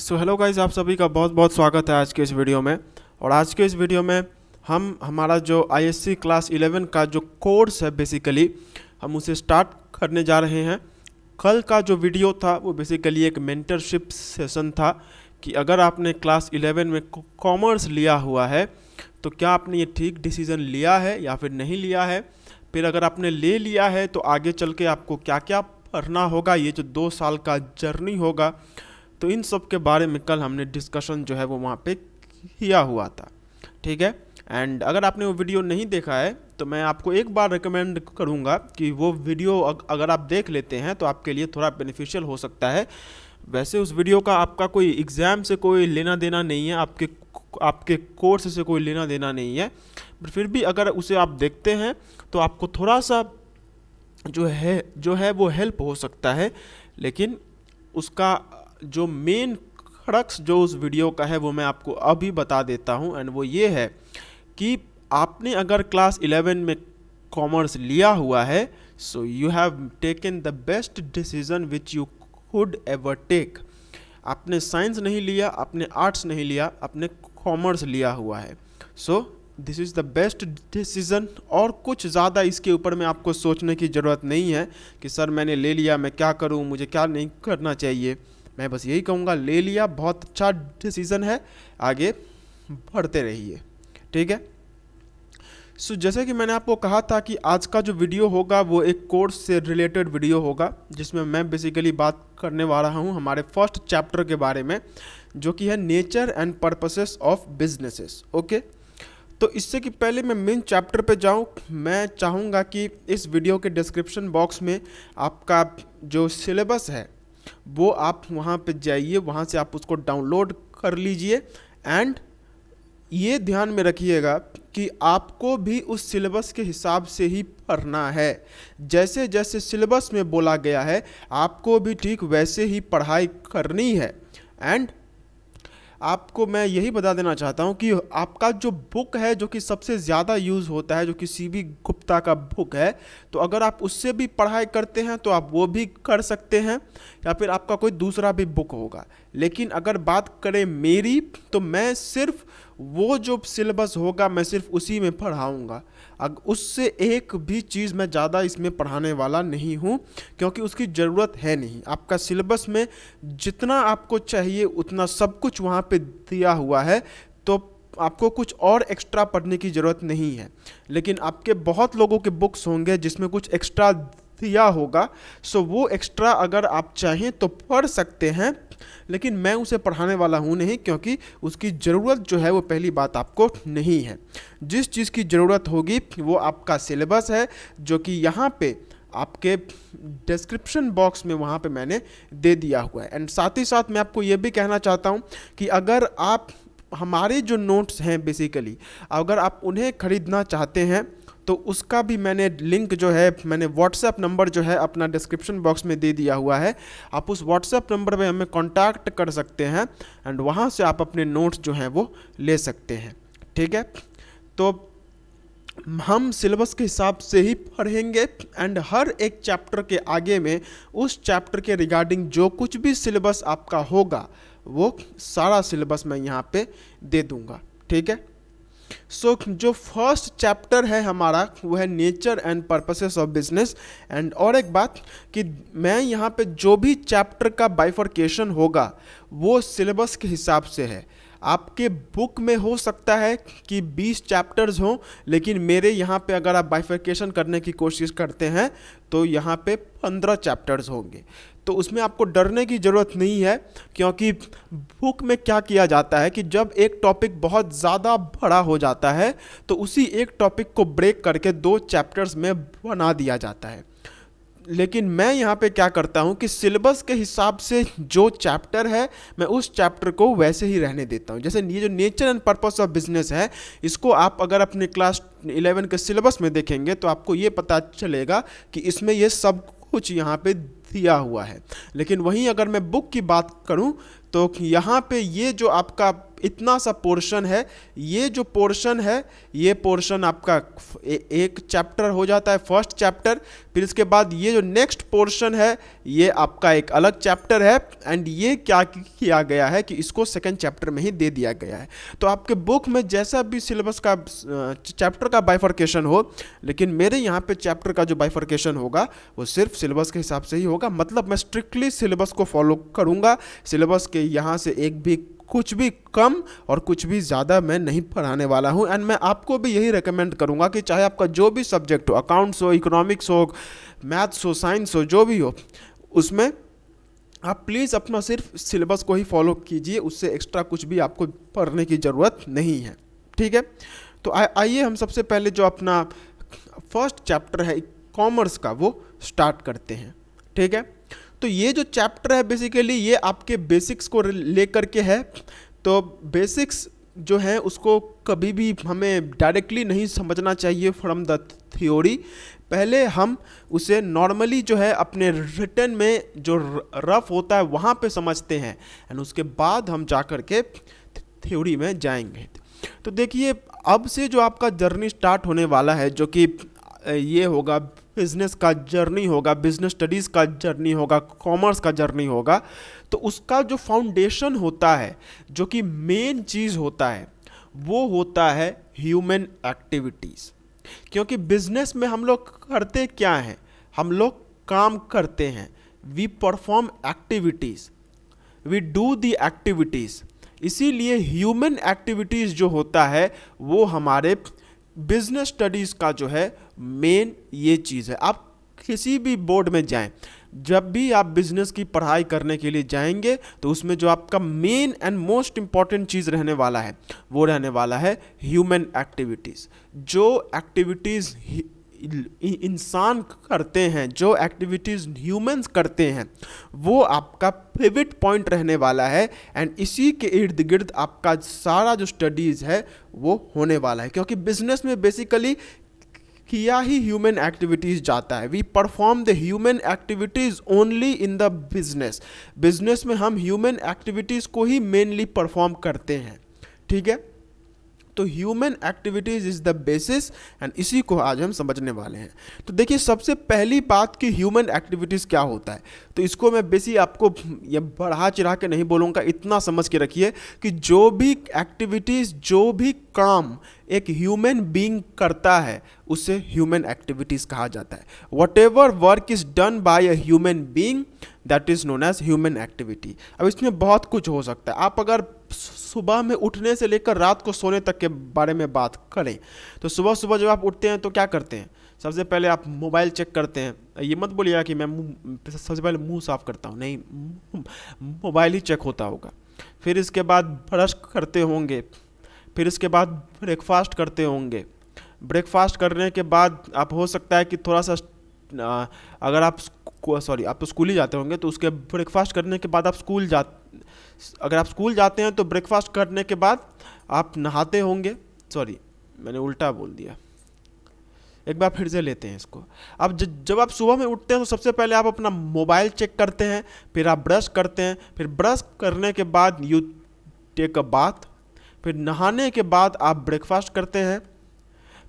So hello guys आप सभी का बहुत बहुत स्वागत है आज के इस वीडियो में और आज के इस वीडियो में हम हमारा जो आईएससी क्लास 11 का जो कोर्स है बेसिकली हम उसे स्टार्ट करने जा रहे हैं कल का जो वीडियो था वो बेसिकली एक मेंटरशिप सेशन था कि अगर आपने क्लास 11 में कॉमर्स लिया हुआ है तो क्या आपने ये ठीक डिसीज़न लिया है या फिर नहीं लिया है फिर अगर आपने ले लिया है तो आगे चल के आपको क्या क्या पढ़ना होगा ये जो दो साल का जर्नी होगा तो इन सब के बारे में कल हमने डिस्कशन जो है वो वहाँ पे किया हुआ था ठीक है एंड अगर आपने वो वीडियो नहीं देखा है तो मैं आपको एक बार रिकमेंड करूँगा कि वो वीडियो अगर आप देख लेते हैं तो आपके लिए थोड़ा बेनिफिशियल हो सकता है वैसे उस वीडियो का आपका कोई एग्ज़ाम से कोई लेना देना नहीं है आपके आपके कोर्स से कोई लेना देना नहीं है पर फिर भी अगर उसे आप देखते हैं तो आपको थोड़ा सा जो है जो है वो हेल्प हो सकता है लेकिन उसका जो मेन खड़क्स जो उस वीडियो का है वो मैं आपको अभी बता देता हूँ एंड वो ये है कि आपने अगर क्लास इलेवन में कॉमर्स लिया हुआ है so you have taken the best decision which you could ever take आपने साइंस नहीं लिया आपने आर्ट्स नहीं लिया आपने कॉमर्स लिया हुआ है so this is the best decision और कुछ ज़्यादा इसके ऊपर में आपको सोचने की ज़रूरत नहीं है कि सर मैंने ले लिया मैं क्या करूँ मुझे क्या नहीं करना चाहिए मैं बस यही कहूँगा ले लिया बहुत अच्छा डिसीज़न है आगे बढ़ते रहिए ठीक है सो so, जैसे कि मैंने आपको कहा था कि आज का जो वीडियो होगा वो एक कोर्स से रिलेटेड वीडियो होगा जिसमें मैं बेसिकली बात करने वाला हूँ हमारे फर्स्ट चैप्टर के बारे में जो कि है nature and purposes of businesses okay तो इससे कि पहले मैं मेन चैप्टर पे जाऊँ मैं चाहूँगा कि इस वीडियो के डिस्क्रिप्शन बॉक्स में आपका जो सिलेबस है वो आप वहाँ पे जाइए वहाँ से आप उसको डाउनलोड कर लीजिए एंड ये ध्यान में रखिएगा कि आपको भी उस सिलेबस के हिसाब से ही पढ़ना है जैसे जैसे सिलेबस में बोला गया है आपको भी ठीक वैसे ही पढ़ाई करनी है एंड आपको मैं यही बता देना चाहता हूँ कि आपका जो बुक है जो कि सबसे ज़्यादा यूज़ होता है जो कि सी बी गुप्ता का बुक है तो अगर आप उससे भी पढ़ाई करते हैं तो आप वो भी कर सकते हैं या फिर आपका कोई दूसरा भी बुक होगा लेकिन अगर बात करें मेरी तो मैं सिर्फ वो जो सिलेबस होगा मैं सिर्फ उसी में पढ़ाऊँगा उससे एक भी चीज़ मैं ज़्यादा इसमें पढ़ाने वाला नहीं हूँ क्योंकि उसकी ज़रूरत है नहीं आपका सिलेबस में जितना आपको चाहिए उतना सब कुछ वहाँ पे दिया हुआ है तो आपको कुछ और एक्स्ट्रा पढ़ने की ज़रूरत नहीं है लेकिन आपके बहुत लोगों के बुक्स होंगे जिसमें कुछ एक्स्ट्रा दिया होगा सो वो एक्स्ट्रा अगर आप चाहें तो पढ़ सकते हैं लेकिन मैं उसे पढ़ाने वाला हूँ नहीं क्योंकि उसकी ज़रूरत जो है वो पहली बात आपको नहीं है जिस चीज़ की ज़रूरत होगी वो आपका सिलेबस है जो कि यहाँ पे आपके डिस्क्रिप्शन बॉक्स में वहाँ पे मैंने दे दिया हुआ है एंड साथ ही साथ मैं आपको ये भी कहना चाहता हूँ कि अगर आप हमारे जो नोट्स हैं बेसिकली अगर आप उन्हें ख़रीदना चाहते हैं तो उसका भी मैंने लिंक जो है मैंने व्हाट्सएप नंबर जो है अपना डिस्क्रिप्शन बॉक्स में दे दिया हुआ है आप उस व्हाट्सएप नंबर पर हमें कॉन्टैक्ट कर सकते हैं एंड वहाँ से आप अपने नोट्स जो हैं वो ले सकते हैं ठीक है तो हम सिलेबस के हिसाब से ही पढ़ेंगे एंड हर एक चैप्टर के आगे में उस चैप्टर के रिगार्डिंग जो कुछ भी सिलेबस आपका होगा वो सारा सिलेबस मैं यहाँ पे दे दूँगा ठीक है सो so, जो फर्स्ट चैप्टर है हमारा वो है nature and purposes of business and और एक बात कि मैं यहाँ पे जो भी चैप्टर का बाइफर्केशन होगा वो सिलेबस के हिसाब से है आपके बुक में हो सकता है कि 20 चैप्टर्स हों लेकिन मेरे यहाँ पे अगर आप बाइफर्केशन करने की कोशिश करते हैं तो यहाँ पे 15 चैप्टर्स होंगे तो उसमें आपको डरने की ज़रूरत नहीं है क्योंकि बुक में क्या किया जाता है कि जब एक टॉपिक बहुत ज़्यादा बड़ा हो जाता है तो उसी एक टॉपिक को ब्रेक करके दो चैप्टर्स में बना दिया जाता है लेकिन मैं यहाँ पे क्या करता हूँ कि सिलेबस के हिसाब से जो चैप्टर है मैं उस चैप्टर को वैसे ही रहने देता हूँ जैसे ये जो nature and purpose of business है इसको आप अगर अपने क्लास इलेवन के सिलेबस में देखेंगे तो आपको ये पता चलेगा कि इसमें ये सब कुछ यहाँ पे दिया हुआ है लेकिन वहीं अगर मैं बुक की बात करूं तो यहाँ पे ये जो आपका इतना सा पोर्शन है ये जो पोर्शन है ये पोर्शन आपका ए, एक चैप्टर हो जाता है फर्स्ट चैप्टर फिर इसके बाद ये जो नेक्स्ट पोर्शन है ये आपका एक अलग चैप्टर है एंड ये क्या किया गया है कि इसको सेकेंड चैप्टर में ही दे दिया गया है तो आपके बुक में जैसा भी सिलेबस का चैप्टर का बाइफर्केशन हो लेकिन मेरे यहाँ पे चैप्टर का जो बाइफर्केशन होगा वो सिर्फ सिलेबस के हिसाब से ही होगा मतलब मैं स्ट्रिक्टली सिलेबस को फॉलो करूँगा सिलेबस के यहाँ से एक भी कुछ भी कम और कुछ भी ज़्यादा मैं नहीं पढ़ाने वाला हूँ एंड मैं आपको भी यही रिकमेंड करूँगा कि चाहे आपका जो भी सब्जेक्ट हो अकाउंट्स हो इकोनॉमिक्स हो मैथ्स हो साइंस हो जो भी हो उसमें आप प्लीज़ अपना सिर्फ सिलेबस को ही फॉलो कीजिए उससे एक्स्ट्रा कुछ भी आपको पढ़ने की ज़रूरत नहीं है ठीक है तो आइए हम सबसे पहले जो अपना फर्स्ट चैप्टर है कॉमर्स का वो स्टार्ट करते हैं ठीक है तो ये जो चैप्टर है बेसिकली ये आपके बेसिक्स को ले करके है तो बेसिक्स जो है उसको कभी भी हमें डायरेक्टली नहीं समझना चाहिए फ्रॉम द थ्योरी पहले हम उसे नॉर्मली जो है अपने रिटर्न में जो रफ होता है वहाँ पे समझते हैं एंड उसके बाद हम जा कर के थ्योरी में जाएंगे तो देखिए अब से जो आपका जर्नी स्टार्ट होने वाला है जो कि ये होगा बिजनेस का जर्नी होगा बिजनेस स्टडीज़ का जर्नी होगा कॉमर्स का जर्नी होगा तो उसका जो फाउंडेशन होता है जो कि मेन चीज़ होता है वो होता है ह्यूमन एक्टिविटीज़ क्योंकि बिजनेस में हम लोग करते क्या हैं हम लोग काम करते हैं we perform activities we do the activities इसीलिए ह्यूमन एक्टिविटीज़ जो होता है वो हमारे बिजनेस स्टडीज़ का जो है मेन ये चीज़ है आप किसी भी बोर्ड में जाएं जब भी आप बिजनेस की पढ़ाई करने के लिए जाएंगे तो उसमें जो आपका मेन एंड मोस्ट इंपॉर्टेंट चीज़ रहने वाला है वो रहने वाला है ह्यूमन एक्टिविटीज़ जो एक्टिविटीज़ इंसान करते हैं जो एक्टिविटीज़ ह्यूमंस करते हैं वो आपका फेवरेट पॉइंट रहने वाला है एंड इसी के इर्द गिर्द आपका सारा जो स्टडीज़ है वो होने वाला है क्योंकि बिजनेस में बेसिकली किया ही ह्यूमन एक्टिविटीज़ जाता है we perform the human activities only in the business business में हम ह्यूमन एक्टिविटीज़ को ही मेनली परफॉर्म करते हैं ठीक है तो human activities is the basis and इसी को आज हम समझने वाले हैं तो देखिए सबसे पहली बात कि ह्यूमन एक्टिविटीज़ क्या होता है तो इसको मैं बेसी आपको ये बढ़ा चढ़ा के नहीं बोलूँगा इतना समझ के रखिए कि जो भी एक्टिविटीज़ जो भी काम एक ह्यूमन बींग करता है उसे ह्यूमन एक्टिविटीज़ कहा जाता है whatever work is done by a human being that is known as human activity अब इसमें बहुत कुछ हो सकता है आप अगर सुबह में उठने से लेकर रात को सोने तक के बारे में बात करें तो सुबह सुबह जब आप उठते हैं तो क्या करते हैं सबसे पहले आप मोबाइल चेक करते हैं ये मत बोलिएगा कि मैं मुँह सबसे पहले मुंह साफ करता हूँ नहीं मोबाइल ही चेक होता होगा फिर इसके बाद ब्रश करते होंगे फिर इसके बाद ब्रेकफास्ट करते होंगे ब्रेकफास्ट करने के बाद आप हो सकता है कि थोड़ा सा अगर आप सॉरी आप तो स्कूल ही जाते होंगे तो उसके ब्रेकफास्ट करने के बाद आप स्कूल जा अगर आप स्कूल जाते हैं तो ब्रेकफास्ट करने के बाद आप नहाते होंगे सॉरी मैंने उल्टा बोल दिया एक बार फिर से लेते हैं इसको अब जब आप सुबह में उठते हैं तो सबसे पहले आप अपना मोबाइल चेक करते हैं फिर आप ब्रश करते हैं फिर ब्रश करने के बाद यू टेक अ बाथ फिर नहाने के बाद आप ब्रेकफास्ट करते हैं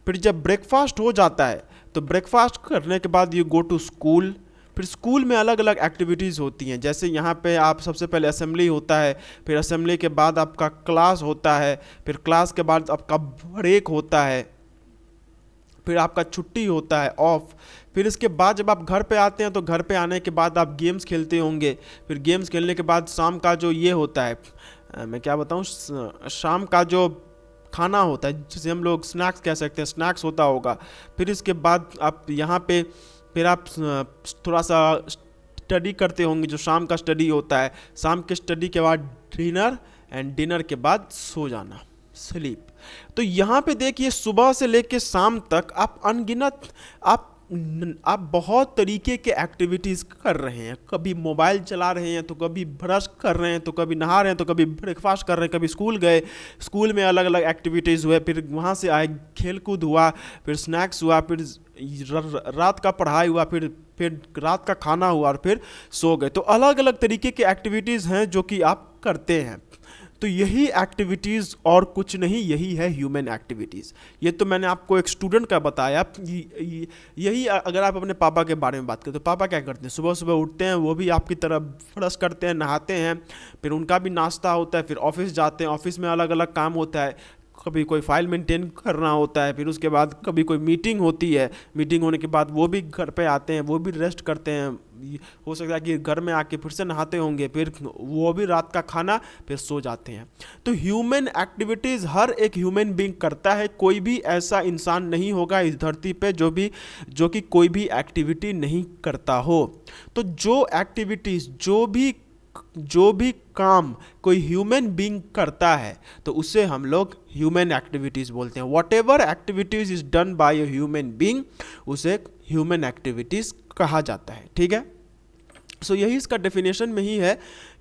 फिर जब ब्रेकफास्ट हो जाता है तो ब्रेकफास्ट करने के बाद यू गो टू स्कूल फिर स्कूल में अलग अलग एक्टिविटीज़ होती हैं जैसे यहाँ पे आप सबसे पहले असेंबली होता है फिर असेंबली के बाद आपका क्लास होता है फिर क्लास के बाद आपका ब्रेक होता है फिर आपका छुट्टी होता है ऑफ फिर इसके बाद जब आप घर पे आते हैं तो घर पे आने के बाद आप गेम्स खेलते होंगे फिर गेम्स खेलने के बाद शाम का जो ये होता है मैं क्या बताऊँ शाम का जो खाना होता है जिसे हम लोग स्नैक्स कह सकते हैं स्नैक्स होता होगा फिर इसके बाद आप यहाँ पे फिर आप थोड़ा सा स्टडी करते होंगे जो शाम का स्टडी होता है शाम के स्टडी के बाद डिनर एंड डिनर के बाद सो जाना स्लीप तो यहाँ पे देखिए सुबह से लेके शाम तक आप अनगिनत आप आप बहुत तरीके के एक्टिविटीज़ कर रहे हैं कभी मोबाइल चला रहे हैं तो कभी ब्रश कर रहे हैं तो कभी नहा रहे हैं तो कभी ब्रेकफास्ट कर रहे हैं कभी स्कूल गए स्कूल में अलग अलग एक्टिविटीज़ हुए फिर वहाँ से आए खेल कूद हुआ फिर स्नैक्स हुआ फिर रात का पढ़ाई हुआ फिर फिर रात का खाना हुआ और फिर सो गए तो अलग अलग तरीके के एक्टिविटीज़ हैं जो कि आप करते हैं तो यही एक्टिविटीज़ और कुछ नहीं यही है ह्यूमन एक्टिविटीज़ ये तो मैंने आपको एक स्टूडेंट का बताया यही अगर आप अपने पापा के बारे में बात करें तो पापा क्या करते हैं सुबह सुबह उठते हैं वो भी आपकी तरफ फ्रश करते हैं नहाते हैं फिर उनका भी नाश्ता होता है फिर ऑफिस जाते हैं ऑफिस में अलग अलग काम होता है कभी कोई फाइल मेंटेन करना होता है फिर उसके बाद कभी कोई मीटिंग होती है मीटिंग होने के बाद वो भी घर पे आते हैं वो भी रेस्ट करते हैं हो सकता है कि घर में आके फिर से नहाते होंगे फिर वो भी रात का खाना फिर सो जाते हैं तो ह्यूमन एक्टिविटीज़ हर एक ह्यूमन बींग करता है कोई भी ऐसा इंसान नहीं होगा इस धरती पर जो भी जो कि कोई भी एक्टिविटी नहीं करता हो तो जो एक्टिविटीज़ जो भी जो भी काम कोई ह्यूमन बींग करता है तो उसे हम लोग ह्यूमन एक्टिविटीज़ बोलते हैं whatever activities is done by a human being उसे ह्यूमन एक्टिविटीज़ कहा जाता है ठीक है सो so, यही इसका डेफिनेशन में ही है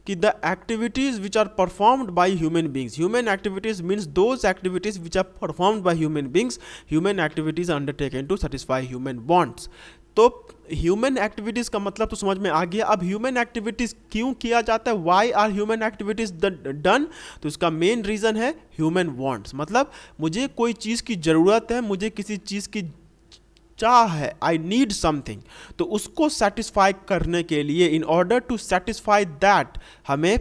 कि the activities which are performed by human beings human activities means those activities which are performed by human beings human activities undertaken to satisfy human bonds तो ह्यूमन एक्टिविटीज़ का मतलब तो समझ में आ गया अब ह्यूमन एक्टिविटीज़ क्यों किया जाता है why are human activities done तो इसका मेन रीज़न है ह्यूमन वांट्स मतलब मुझे कोई चीज़ की ज़रूरत है मुझे किसी चीज़ की चाह है आई नीड समथिंग तो उसको सेटिस्फाई करने के लिए in order to satisfy that हमें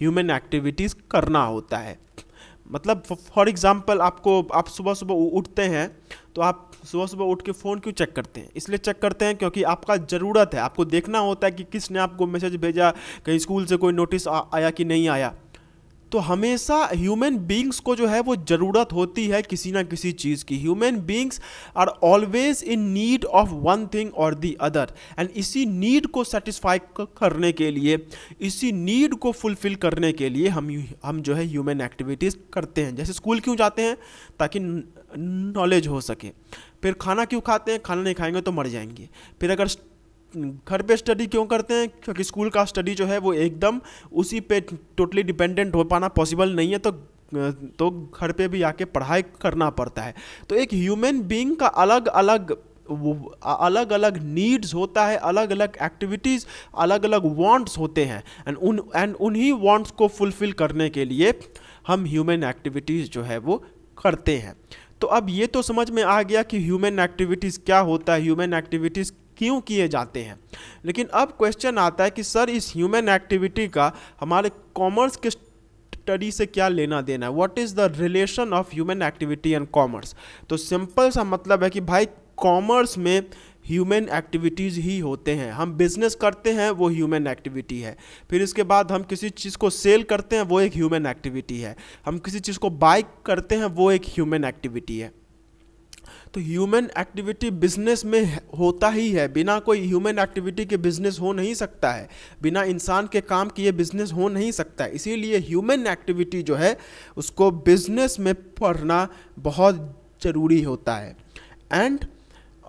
ह्यूमन एक्टिविटीज़ करना होता है मतलब फॉर एग्ज़ाम्पल आपको आप सुबह सुबह उठते हैं तो आप सुबह सुबह उठ के फ़ोन क्यों चेक करते हैं इसलिए चेक करते हैं क्योंकि आपका ज़रूरत है आपको देखना होता है कि किसने आपको मैसेज भेजा कहीं स्कूल से कोई नोटिस आया कि नहीं आया तो हमेशा ह्यूमन बींग्स को जो है वो ज़रूरत होती है किसी ना किसी चीज़ की human beings are always in need of one thing और दी अदर एंड इसी नीड को सेटिस्फाई करने के लिए इसी नीड को फुलफिल करने के लिए हम हम जो है ह्यूमन एक्टिविटीज़ करते हैं जैसे स्कूल क्यों जाते हैं ताकि नॉलेज हो सके फिर खाना क्यों खाते हैं खाना नहीं खाएंगे तो मर जाएंगे फिर अगर घर पे स्टडी क्यों करते हैं क्योंकि स्कूल का स्टडी जो है वो एकदम उसी पे टोटली डिपेंडेंट हो पाना पॉसिबल नहीं है तो तो घर पे भी आके पढ़ाई करना पड़ता है तो एक ह्यूमन बीइंग का अलग अलग वो अलग अलग नीड्स होता है अलग अलग एक्टिविटीज़ अलग अलग वांट्स होते हैं एंड उन एंड उन्हीं वांट्स को फुलफिल करने के लिए हम ह्यूमन एक्टिविटीज़ जो है वो करते हैं तो अब ये तो समझ में आ गया कि ह्यूमन एक्टिविटीज़ क्या होता है ह्यूमन एक्टिविटीज़ क्यों किए जाते हैं लेकिन अब क्वेश्चन आता है कि सर इस ह्यूमन एक्टिविटी का हमारे कॉमर्स के स्टडी से क्या लेना देना है what is the relation of human activity and commerce तो सिंपल सा मतलब है कि भाई कॉमर्स में ह्यूमन एक्टिविटीज़ ही होते हैं हम बिजनेस करते हैं वो ह्यूमन एक्टिविटी है फिर इसके बाद हम किसी चीज़ को सेल करते हैं वो एक ह्यूमन एक्टिविटी है हम किसी चीज़ को बाय करते हैं वो एक ह्यूमन एक्टिविटी है तो ह्यूमन एक्टिविटी बिजनेस में होता ही है बिना कोई ह्यूमन एक्टिविटी के बिजनेस हो नहीं सकता है बिना इंसान के काम किए बिजनेस हो नहीं सकता है इसीलिए ह्यूमन एक्टिविटी जो है उसको बिजनेस में पढ़ना बहुत ज़रूरी होता है एंड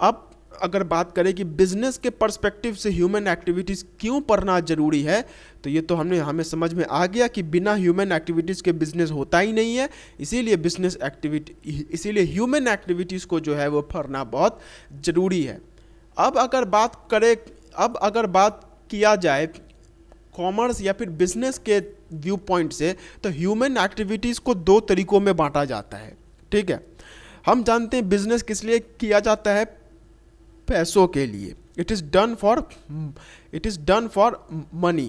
अब अगर बात करें कि बिजनेस के पर्सपेक्टिव से ह्यूमन एक्टिविटीज़ क्यों पढ़ना ज़रूरी है तो ये तो हमने हमें समझ में आ गया कि बिना ह्यूमन एक्टिविटीज़ के बिजनेस होता ही नहीं है इसीलिए बिजनेस एक्टिविटी इसीलिए ह्यूमन एक्टिविटीज़ को जो है वो पढ़ना बहुत ज़रूरी है अब अगर बात करें अब अगर बात किया जाए कॉमर्स या फिर बिजनेस के व्यू पॉइंट से तो ह्यूमन एक्टिविटीज़ को दो तरीकों में बांटा जाता है ठीक है हम जानते हैं बिजनेस किस लिए किया जाता है पैसों के लिए it is done for it is done for money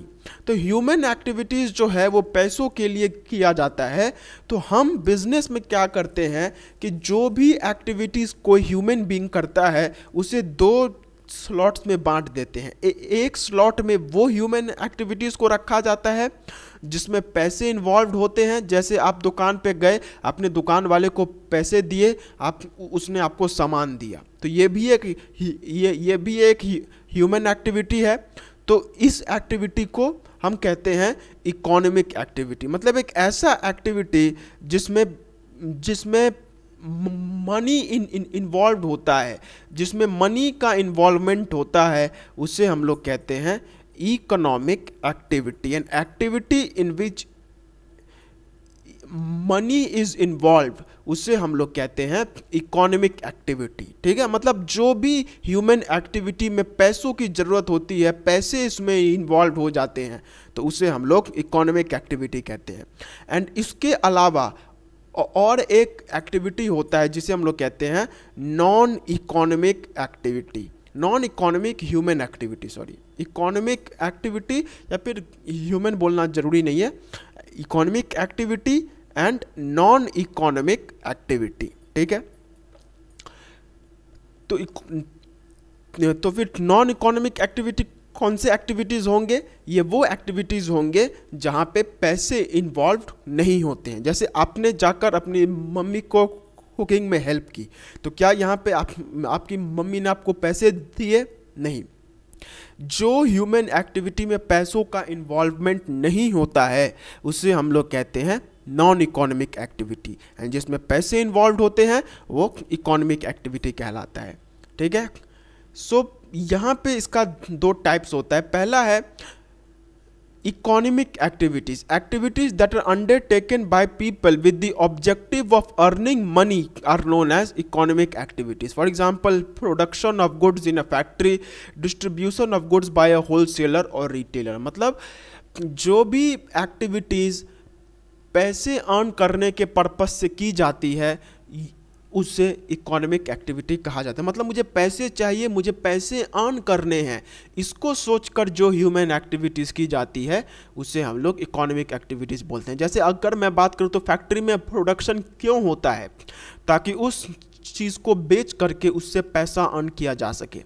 तो ह्यूमन एक्टिविटीज़ जो है वो पैसों के लिए किया जाता है तो हम बिजनेस में क्या करते हैं कि जो भी एक्टिविटीज़ कोई ह्यूमन बींग करता है उसे दो स्लॉट्स में बांट देते हैं ए, एक स्लॉट में वो ह्यूमन एक्टिविटीज़ को रखा जाता है जिसमें पैसे इन्वॉल्व होते हैं जैसे आप दुकान पे गए अपने दुकान वाले को पैसे दिए आप उसने आपको सामान दिया तो ये भी एक ये ये भी एक ह्यूमन एक्टिविटी है तो इस एक्टिविटी को हम कहते हैं इकोनॉमिक एक्टिविटी मतलब एक ऐसा एक्टिविटी जिसमें जिसमें मनी इन इन्वॉल्व होता है जिसमें मनी का इन्वॉल्वमेंट होता है उसे हम लोग कहते हैं economic activity and activity in which money is involve उसे हम लोग कहते हैं इकोनॉमिक एक्टिविटी ठीक है मतलब जो भी ह्यूमन एक्टिविटी में पैसों की ज़रूरत होती है पैसे इसमें इन्वॉल्व हो जाते हैं तो उसे हम लोग इकोनॉमिक एक्टिविटी कहते हैं एंड इसके अलावा और एक एक्टिविटी होता है जिसे हम लोग कहते हैं non economic activity non economic human activity sorry economic activity या फिर ह्यूमन बोलना ज़रूरी नहीं है economic activity and non economic activity ठीक है तो तो फिर नॉन इकोनॉमिक एक्टिविटी कौन से एक्टिविटीज़ होंगे ये वो एक्टिविटीज़ होंगे जहां पे पैसे इन्वॉल्व नहीं होते हैं जैसे आपने जाकर अपनी मम्मी को कुकिंग में हेल्प की तो क्या यहाँ पे आप आपकी मम्मी ने आपको पैसे दिए नहीं जो ह्यूमन एक्टिविटी में पैसों का इन्वॉल्वमेंट नहीं होता है उसे हम लोग कहते हैं नॉन इकोनॉमिक एक्टिविटी एंड जिसमें पैसे इन्वॉल्व होते हैं वो इकोनॉमिक एक्टिविटी कहलाता है ठीक है सो यहाँ पे इसका दो टाइप्स होता है पहला है economic activities activities that are undertaken by people with the objective of earning money are known as economic activities for example production of goods in a factory distribution of goods by a wholesaler और retailer मतलब जो भी activities पैसे earn करने के purpose से की जाती है उसे इकोनॉमिक एक्टिविटी कहा जाता है मतलब मुझे पैसे चाहिए मुझे पैसे अर्न करने हैं इसको सोचकर जो ह्यूमन एक्टिविटीज़ की जाती है उसे हम लोग इकोनॉमिक एक्टिविटीज़ बोलते हैं जैसे अगर मैं बात करूँ तो फैक्ट्री में प्रोडक्शन क्यों होता है ताकि उस चीज़ को बेच करके उससे पैसा अर्न किया जा सके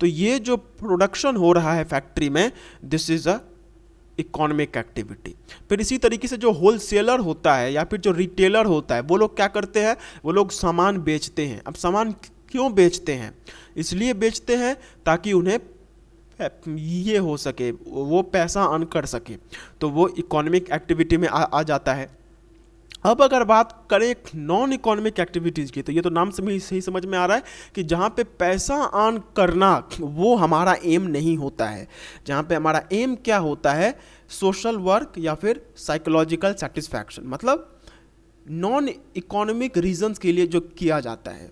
तो ये जो प्रोडक्शन हो रहा है फैक्ट्री में this is a economic activity फिर इसी तरीके से जो होलसेलर होता है या फिर जो रिटेलर होता है वो लोग क्या करते हैं वो लोग सामान बेचते हैं अब सामान क्यों बेचते हैं इसलिए बेचते हैं ताकि उन्हें ये हो सके वो पैसा अर्न कर सके तो वो इकोनॉमिक एक्टिविटी में आ, आ जाता है अब अगर बात करें नॉन इकोनॉमिक एक्टिविटीज़ की तो ये तो नाम से भी सही समझ में आ रहा है कि जहाँ पे पैसा आन करना वो हमारा एम नहीं होता है जहाँ पे हमारा एम क्या होता है सोशल वर्क या फिर साइकोलॉजिकल सेटिस्फैक्शन मतलब नॉन इकोनॉमिक रीजंस के लिए जो किया जाता है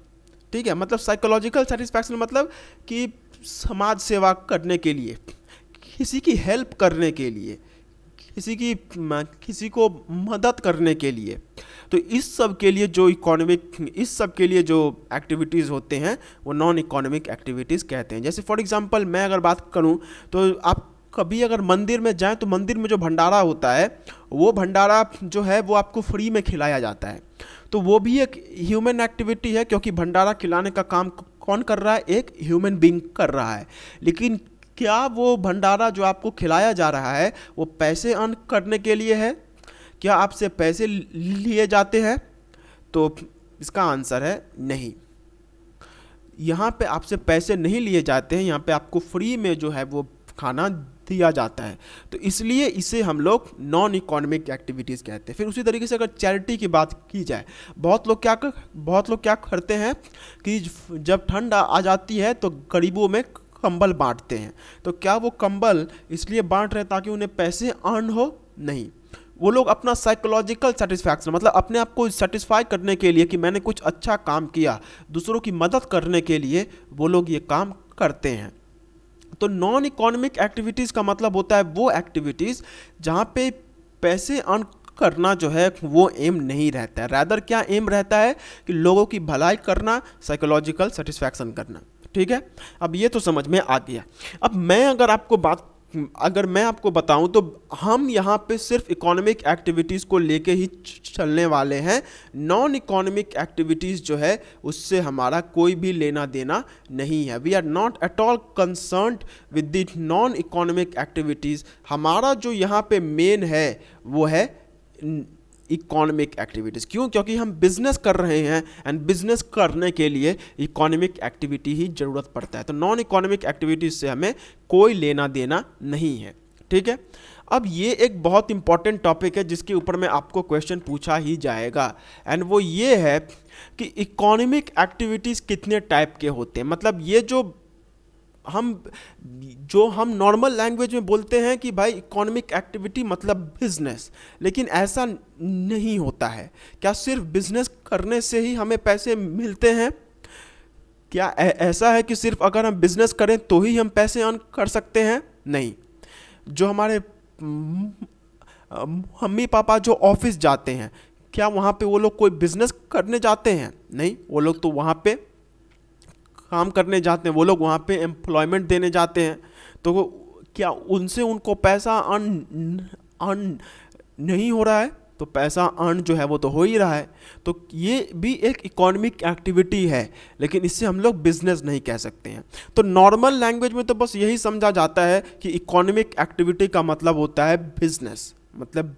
ठीक है मतलब साइकोलॉजिकल सेटिस्फैक्शन मतलब कि समाज सेवा करने के लिए किसी की हेल्प करने के लिए किसी की किसी को मदद करने के लिए तो इस सब के लिए जो इकोनॉमिक इस सब के लिए जो एक्टिविटीज़ होते हैं वो नॉन इकोनॉमिक एक्टिविटीज़ कहते हैं जैसे फॉर एग्ज़ाम्पल मैं अगर बात करूँ तो आप कभी अगर मंदिर में जाएं तो मंदिर में जो भंडारा होता है वो भंडारा जो है वो आपको फ्री में खिलाया जाता है तो वो भी एक ह्यूमन एक्टिविटी है क्योंकि भंडारा खिलाने का काम कौन कर रहा है एक ह्यूमन बींग कर रहा है लेकिन क्या वो भंडारा जो आपको खिलाया जा रहा है वो पैसे अर्न करने के लिए है क्या आपसे पैसे लिए जाते हैं तो इसका आंसर है नहीं यहाँ पे आपसे पैसे नहीं लिए जाते हैं यहाँ पे आपको फ्री में जो है वो खाना दिया जाता है तो इसलिए इसे हम लोग नॉन इकोनॉमिक एक्टिविटीज़ कहते हैं फिर उसी तरीके से अगर चैरिटी की बात की जाए बहुत लोग क्या कर, बहुत लोग क्या करते हैं कि जब ठंड आ जाती है तो गरीबों में कंबल बांटते हैं तो क्या वो कंबल इसलिए बांट रहे हैं ताकि उन्हें पैसे अर्न हो नहीं वो लोग अपना साइकोलॉजिकल सेटिस्फैक्शन मतलब अपने आप को सेटिस्फाई करने के लिए कि मैंने कुछ अच्छा काम किया दूसरों की मदद करने के लिए वो लोग ये काम करते हैं तो नॉन इकोनॉमिक एक्टिविटीज़ का मतलब होता है वो एक्टिविटीज़ जहाँ पे पैसे अर्न करना जो है वो एम नहीं रहता है रैदर क्या एम रहता है कि लोगों की भलाई करना साइकोलॉजिकल सेटिस्फैक्शन करना ठीक है अब ये तो समझ में आ गया अब मैं अगर आपको बात अगर मैं आपको बताऊं तो हम यहाँ पे सिर्फ इकोनॉमिक एक्टिविटीज़ को लेके ही चलने वाले हैं नॉन इकोनॉमिक एक्टिविटीज़ जो है उससे हमारा कोई भी लेना देना नहीं है we are not at all concern with the non economic activities हमारा जो यहाँ पे मेन है वो है इकोनॉमिक एक्टिविटीज़ क्यों क्योंकि हम बिजनेस कर रहे हैं एंड बिजनेस करने के लिए इकोनॉमिक एक्टिविटी ही ज़रूरत पड़ता है तो नॉन इकोनॉमिक एक्टिविटीज़ से हमें कोई लेना देना नहीं है ठीक है अब ये एक बहुत इंपॉर्टेंट टॉपिक है जिसके ऊपर मैं आपको क्वेश्चन पूछा ही जाएगा एंड वो ये है कि इकोनॉमिक एक्टिविटीज़ कितने टाइप के होते हैं मतलब ये जो हम जो हम नॉर्मल लैंग्वेज में बोलते हैं कि भाई इकोनॉमिक एक्टिविटी मतलब बिजनेस लेकिन ऐसा नहीं होता है क्या सिर्फ बिजनेस करने से ही हमें पैसे मिलते हैं क्या ऐसा है कि सिर्फ अगर हम बिजनेस करें तो ही हम पैसे अर्न कर सकते हैं नहीं जो हमारे मम्मी पापा जो ऑफिस जाते हैं क्या वहाँ पे वो लोग कोई बिजनेस करने जाते हैं नहीं वो लोग तो वहाँ पे काम करने जाते हैं वो लोग वहाँ पे एम्प्लॉयमेंट देने जाते हैं तो क्या उनसे उनको पैसा अर्न अर्न नहीं हो रहा है तो पैसा अर्न जो है वो तो हो ही रहा है तो ये भी एक इकोनॉमिक एक्टिविटी है लेकिन इससे हम लोग बिजनेस नहीं कह सकते हैं तो नॉर्मल लैंग्वेज में तो बस यही समझा जाता है कि इकोनॉमिक एक्टिविटी का मतलब होता है बिजनेस मतलब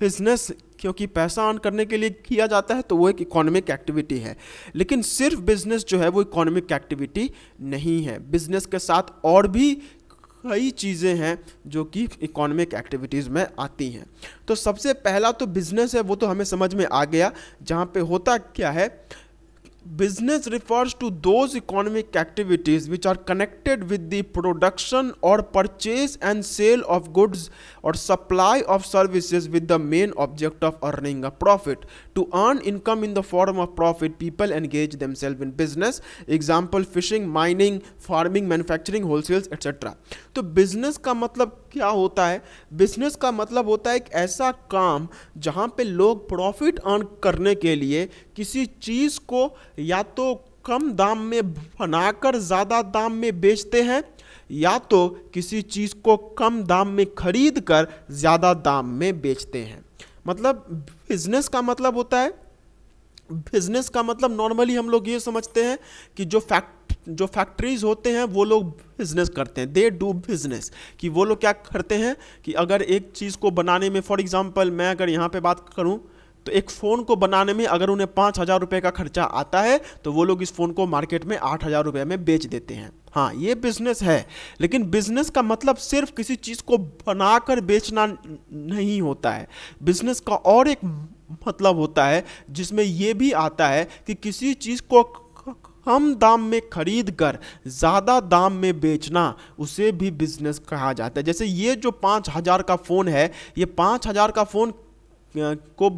बिजनेस क्योंकि पैसा अर्न करने के लिए किया जाता है तो वो एक इकोनॉमिक एक्टिविटी है लेकिन सिर्फ बिजनेस जो है वो इकोनॉमिक एक्टिविटी नहीं है बिजनेस के साथ और भी कई चीज़ें हैं जो कि इकोनॉमिक एक्टिविटीज़ में आती हैं तो सबसे पहला तो बिजनेस है वो तो हमें समझ में आ गया जहाँ पे होता क्या है Business refers to those economic activities which are connected with the production or purchase and sale of goods or supply of services with the main object of earning a profit. To earn income in the form of profit people people engage self in business example fishing mining farming manufacturing wholesales etcetera तो business का मतलब क्या होता है business का मतलब होता है एक ऐसा काम जहाँ पे लोग प्रॉफिट अर्न करने के लिए किसी चीज़ को या तो कम दाम में बनाकर ज़्यादा दाम में बेचते हैं या तो किसी चीज़ को कम दाम में खरीद कर ज़्यादा दाम में बेचते हैं मतलब बिजनेस का मतलब होता है बिजनेस का मतलब नॉर्मली हम लोग ये समझते हैं कि जो फैक्ट जो फैक्ट्रीज होते हैं वो लोग बिजनेस करते हैं दे डू बिजनेस कि वो लोग क्या करते हैं कि अगर एक चीज़ को बनाने में फॉर एग्जांपल मैं अगर यहाँ पे बात करूँ तो एक फ़ोन को बनाने में अगर उन्हें पाँच हज़ार रुपये का खर्चा आता है तो वो लोग इस फ़ोन को मार्केट में आठ हज़ार रुपये में बेच देते हैं हाँ ये बिजनेस है लेकिन बिजनेस का मतलब सिर्फ किसी चीज़ को बनाकर बेचना नहीं होता है बिजनेस का और एक मतलब होता है जिसमें ये भी आता है कि किसी चीज़ को कम दाम में खरीद कर ज़्यादा दाम में बेचना उसे भी बिजनेस कहा जाता है जैसे ये जो पाँच हज़ार का फ़ोन है ये पाँच हज़ार का फ़ोन को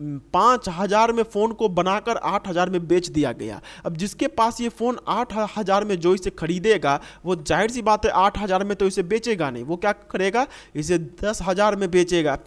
पाँच हज़ार में फ़ोन को बनाकर आठ हज़ार में बेच दिया गया अब जिसके पास ये फ़ोन आठ हज़ार में जो इसे ख़रीदेगा वो जाहिर सी बात है आठ हज़ार में तो इसे बेचेगा नहीं वो क्या करेगा इसे दस हज़ार में बेचेगा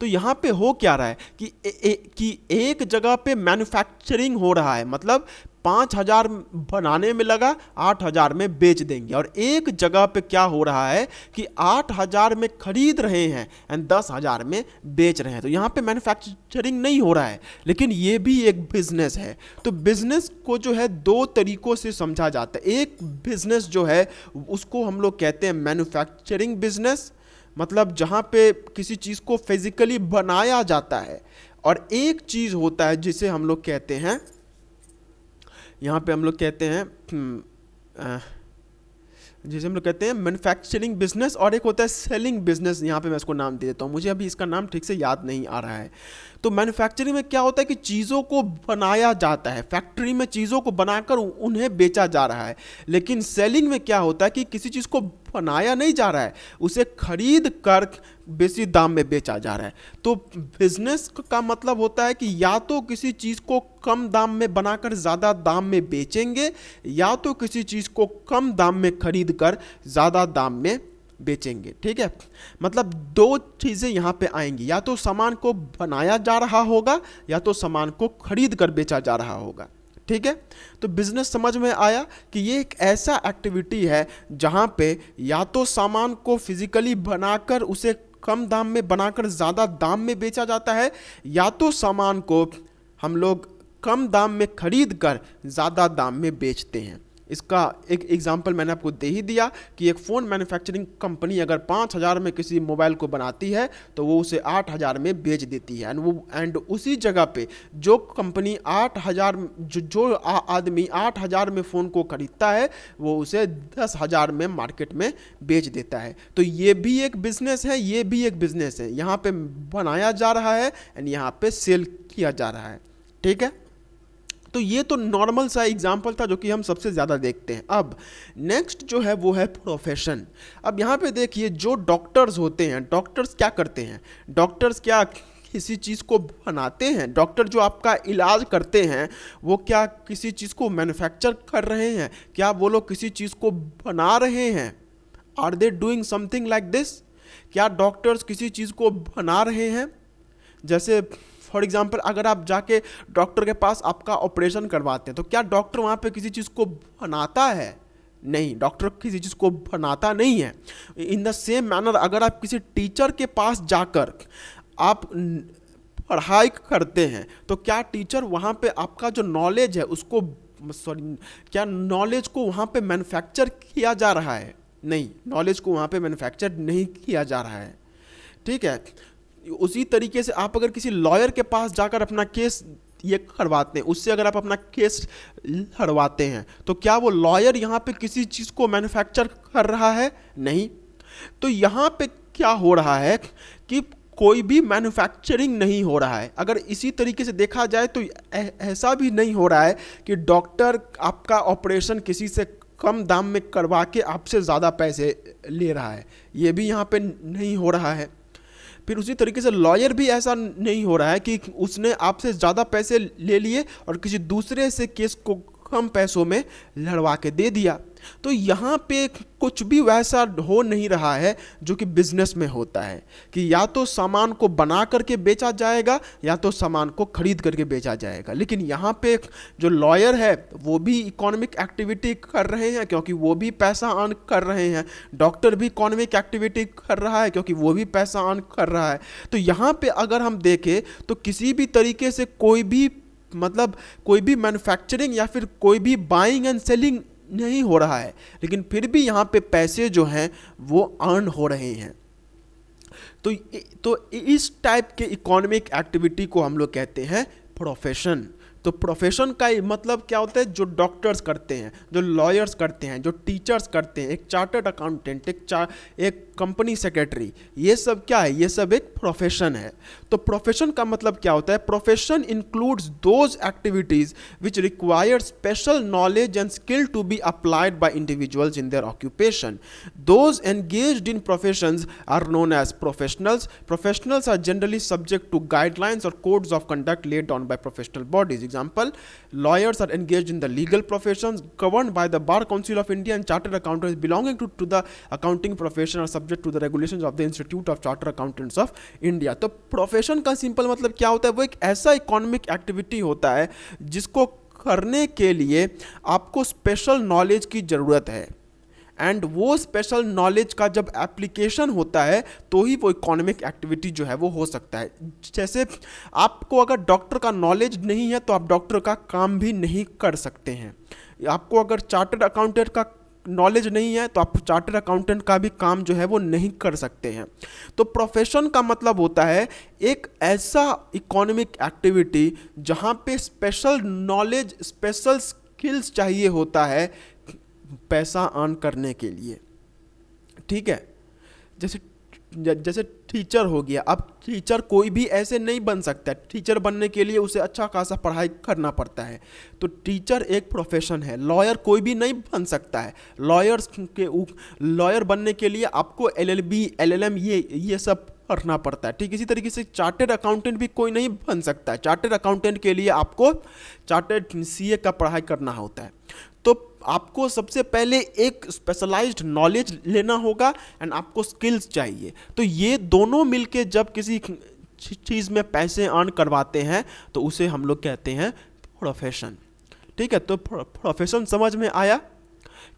तो यहाँ पे हो क्या रहा है कि ए, ए, कि एक जगह पे मैन्युफैक्चरिंग हो रहा है मतलब पाँच हजार बनाने में लगा आठ हजार में बेच देंगे और एक जगह पे क्या हो रहा है कि आठ हजार में खरीद रहे हैं एंड दस हजार में बेच रहे हैं तो यहाँ पे मैन्युफैक्चरिंग नहीं हो रहा है लेकिन ये भी एक बिजनेस है तो बिजनेस को जो है दो तरीकों से समझा जाता है एक बिजनेस जो है उसको हम लोग कहते हैं मैनुफैक्चरिंग बिजनेस मतलब जहाँ पे किसी चीज़ को फिजिकली बनाया जाता है और एक चीज़ होता है जिसे हम लोग कहते हैं यहाँ पे हम लोग कहते हैं हम्म, जिसे हम लोग कहते हैं मैन्युफैक्चरिंग बिजनेस और एक होता है सेलिंग बिजनेस यहाँ पे मैं इसको नाम दे देता हूँ मुझे अभी इसका नाम ठीक से याद नहीं आ रहा है तो मैन्युफैक्चरिंग में क्या होता है कि चीज़ों को बनाया जाता है फैक्ट्री में चीज़ों को बनाकर उन्हें बेचा जा रहा है लेकिन सेलिंग में क्या होता है कि किसी चीज़ को बनाया नहीं जा रहा है उसे खरीद कर बेसी दाम में बेचा जा रहा है तो बिजनेस का मतलब होता है कि या तो किसी चीज़ को कम दाम में बनाकर ज़्यादा दाम में बेचेंगे या तो किसी चीज़ को कम दाम में खरीद कर ज़्यादा दाम में बेचेंगे ठीक है मतलब दो चीज़ें यहाँ पे आएंगी या तो सामान को बनाया जा रहा होगा या तो सामान को खरीद कर बेचा जा रहा होगा ठीक है तो बिजनेस समझ में आया कि ये एक ऐसा एक्टिविटी है जहाँ पे या तो सामान को फिजिकली बनाकर उसे कम दाम में बनाकर ज़्यादा दाम में बेचा जाता है या तो सामान को हम लोग कम दाम में खरीद कर ज़्यादा दाम में बेचते हैं इसका एक एग्जाम्पल मैंने आपको दे ही दिया कि एक फ़ोन मैन्युफैक्चरिंग कंपनी अगर पाँच हज़ार में किसी मोबाइल को बनाती है तो वो उसे आठ हज़ार में बेच देती है एंड वो एंड उसी जगह पे जो कंपनी आठ हज़ार जो, जो आदमी आठ हज़ार में फ़ोन को खरीदता है वो उसे दस हज़ार में मार्केट में बेच देता है तो ये भी एक बिजनेस है ये भी एक बिजनेस है यहाँ पर बनाया जा रहा है एंड यहाँ पर सेल किया जा रहा है ठीक है तो ये तो नॉर्मल सा एग्जाम्पल था जो कि हम सबसे ज़्यादा देखते हैं अब नेक्स्ट जो है वो है प्रोफेशन अब यहाँ पे देखिए जो डॉक्टर्स होते हैं डॉक्टर्स क्या करते हैं डॉक्टर्स क्या किसी चीज़ को बनाते हैं डॉक्टर जो आपका इलाज करते हैं वो क्या किसी चीज़ को मैन्युफैक्चर कर रहे हैं क्या वो लोग किसी चीज़ को बना रहे हैं are they doing something like this क्या डॉक्टर्स किसी चीज़ को बना रहे हैं जैसे फॉर एग्जाम्पल अगर आप जाके डॉक्टर के पास आपका ऑपरेशन करवाते हैं तो क्या डॉक्टर वहाँ पर किसी चीज़ को बनाता है नहीं डॉक्टर किसी चीज़ को बनाता नहीं है इन द सेम मैनर अगर आप किसी टीचर के पास जाकर आप पढ़ाई करते हैं तो क्या टीचर वहाँ पे आपका जो नॉलेज है उसको सॉरी क्या नॉलेज को वहाँ पे मैन्युफैक्चर किया जा रहा है नहीं नॉलेज को वहाँ पे मैन्युफैक्चर नहीं किया जा रहा है ठीक है उसी तरीके से आप अगर किसी लॉयर के पास जाकर अपना केस ये करवाते हैं उससे अगर आप अपना केस लड़वाते हैं तो क्या वो लॉयर यहाँ पे किसी चीज़ को मैन्युफैक्चर कर रहा है नहीं तो यहाँ पे क्या हो रहा है कि कोई भी मैन्युफैक्चरिंग नहीं हो रहा है अगर इसी तरीके से देखा जाए तो ऐसा भी नहीं हो रहा है कि डॉक्टर आपका ऑपरेशन किसी से कम दाम में करवा के आपसे ज़्यादा पैसे ले रहा है ये भी यहाँ पे नहीं हो रहा है फिर उसी तरीके से लॉयर भी ऐसा नहीं हो रहा है कि उसने आपसे ज़्यादा पैसे ले लिए और किसी दूसरे से केस को कम पैसों में लड़वा के दे दिया तो यहाँ पे कुछ भी वैसा हो नहीं रहा है जो कि बिजनेस में होता है कि या तो सामान को बना करके बेचा जाएगा या तो सामान को खरीद करके बेचा जाएगा लेकिन यहाँ पे जो लॉयर है वो भी इकोनॉमिक एक्टिविटी कर रहे हैं क्योंकि वो भी पैसा अर्न कर रहे हैं डॉक्टर भी इकोनॉमिक एक्टिविटी कर रहा है क्योंकि वो भी पैसा अर्न कर रहा है तो यहाँ पर अगर हम देखें तो किसी भी तरीके से कोई भी मतलब कोई भी मैन्युफैक्चरिंग या फिर कोई भी बाइंग एंड सेलिंग नहीं हो रहा है लेकिन फिर भी यहाँ पे पैसे जो हैं वो अर्न हो रहे हैं तो तो इस टाइप के इकोनॉमिक एक्टिविटी को हम लोग कहते हैं प्रोफेशन तो प्रोफेशन का मतलब क्या होता है जो डॉक्टर्स करते हैं जो लॉयर्स करते हैं जो टीचर्स करते हैं एक चार्टर्ड अकाउंटेंट एक चा एक कंपनी सेक्रेटरी ये सब क्या है ये सब एक प्रोफेशन है तो प्रोफेशन का मतलब क्या होता है profession includes those activities which require special knowledge and skill to be applied by individuals in their occupation those engage in profession are known as professionals professionals are generally subject to guidelines और codes of conduct laid down by professional bodies example lawyers are engage in the legal profession govern by the Bar Council of India and chart accountants belonging to to the accounting profession और subject subject to the regulation of the Institute of Charter Accountants of India तो profession का simple मतलब क्या होता है वो एक ऐसा इकोनॉमिक एक्टिविटी होता है जिसको करने के लिए आपको स्पेशल नॉलेज की ज़रूरत है एंड वो स्पेशल नॉलेज का जब एप्लीकेशन होता है तो ही वो इकोनॉमिक एक्टिविटी जो है वो हो सकता है जैसे आपको अगर डॉक्टर का नॉलेज नहीं है तो आप डॉक्टर का काम भी नहीं कर सकते हैं आपको अगर चार्टर्ड अकाउंटेंट का नॉलेज नहीं है तो आप चार्टर अकाउंटेंट का भी काम जो है वो नहीं कर सकते हैं तो प्रोफेशन का मतलब होता है एक ऐसा इकोनॉमिक एक्टिविटी जहाँ पे स्पेशल नॉलेज स्पेशल स्किल्स चाहिए होता है पैसा अर्न करने के लिए ठीक है जैसे जैसे टीचर हो गया अब टीचर कोई भी ऐसे नहीं बन सकता टीचर बनने के लिए उसे अच्छा खासा पढ़ाई करना पड़ता है तो टीचर एक प्रोफेशन है लॉयर कोई भी नहीं बन सकता है लॉयर्स के लॉयर बनने के लिए आपको L L B L L M ये ये सब करना पड़ता है ठीक इसी तरीके से चार्टेड अकाउंटेंट भी कोई नहीं बन सकता है चार्टेड अकाउंटेंट के लिए आपको चार्टेड सी का पढ़ाई करना होता है तो आपको सबसे पहले एक स्पेशलाइज्ड नॉलेज लेना होगा एंड आपको स्किल्स चाहिए तो ये दोनों मिलके जब किसी चीज़ में पैसे अर्न करवाते हैं तो उसे हम लोग कहते हैं प्रोफेशन ठीक है तो प्रोफेशन समझ में आया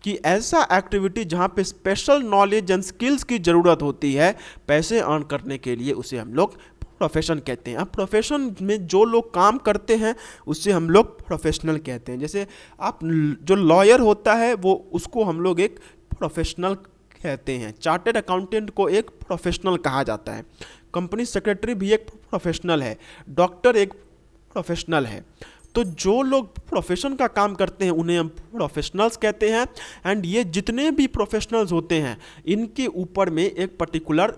कि ऐसा एक्टिविटी जहाँ पे स्पेशल नॉलेज एंड स्किल्स की ज़रूरत होती है पैसे अर्न करने के लिए उसे हम लोग प्रोफेशन कहते हैं अब प्रोफेशन में जो लोग काम करते हैं उससे हम लोग प्रोफेशनल कहते हैं जैसे आप जो लॉयर होता है वो उसको हम लोग एक प्रोफेशनल कहते हैं चार्टेड अकाउंटेंट को एक प्रोफेशनल कहा जाता है कंपनी सेक्रेटरी भी एक प्रोफेशनल है डॉक्टर एक प्रोफेशनल है तो जो लोग प्रोफेशन का काम करते हैं उन्हें हम प्रोफेशनल्स कहते हैं एंड ये जितने भी प्रोफेशनल्स होते हैं इनके ऊपर में एक पर्टिकुलर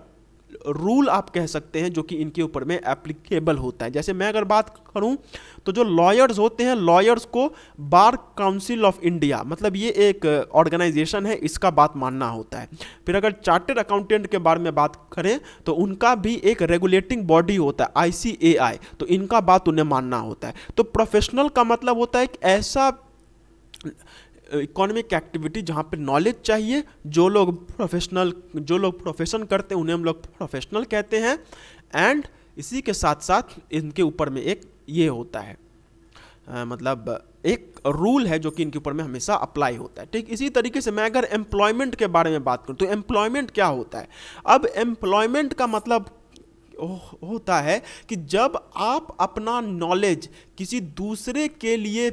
रूल आप कह सकते हैं जो कि इनके ऊपर में एप्लीकेबल होता है जैसे मैं अगर बात करूं तो जो लॉयर्स होते हैं लॉयर्स को बार काउंसिल ऑफ इंडिया मतलब ये एक ऑर्गेनाइजेशन है इसका बात मानना होता है फिर अगर चार्टेड अकाउंटेंट के बारे में बात करें तो उनका भी एक रेगुलेटिंग बॉडी होता है आई तो इनका बात उन्हें मानना होता है तो प्रोफेशनल का मतलब होता है एक ऐसा इकोनॉमिक एक्टिविटी जहाँ पे नॉलेज चाहिए जो लोग प्रोफेशनल जो लोग प्रोफेशन करते हैं उन्हें हम लोग प्रोफेशनल कहते हैं एंड इसी के साथ साथ इनके ऊपर में एक ये होता है आ, मतलब एक रूल है जो कि इनके ऊपर में हमेशा अप्लाई होता है ठीक इसी तरीके से मैं अगर एम्प्लॉयमेंट के बारे में बात करूँ तो एम्प्लॉयमेंट क्या होता है अब एम्प्लॉयमेंट का मतलब होता है कि जब आप अपना नॉलेज किसी दूसरे के लिए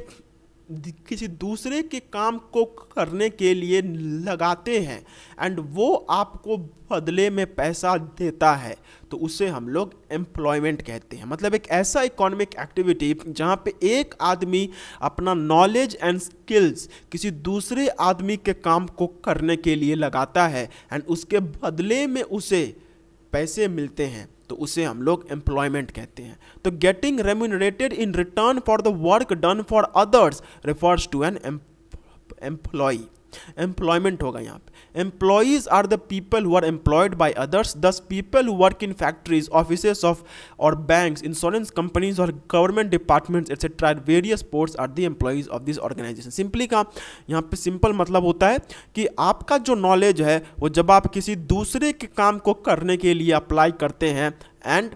किसी दूसरे के काम को करने के लिए लगाते हैं एंड वो आपको बदले में पैसा देता है तो उसे हम लोग एम्प्लॉयमेंट कहते हैं मतलब एक ऐसा इकोनॉमिक एक्टिविटी जहाँ पे एक आदमी अपना नॉलेज एंड स्किल्स किसी दूसरे आदमी के काम को करने के लिए लगाता है एंड उसके बदले में उसे पैसे मिलते हैं तो उसे हम लोग एम्प्लॉयमेंट कहते हैं तो getting remunerated in return for the work done for others refers to an employ employment होगा यहाँ पे Employees are the people who are employed by others, thus people who work in factories, offices of or banks, insurance companies or government departments etc. at various posts are the employees of this organization. Simply का यहाँ पे simple मतलब होता है कि आपका जो knowledge है वो जब आप किसी दूसरे के काम को करने के लिए अप्लाई करते हैं एंड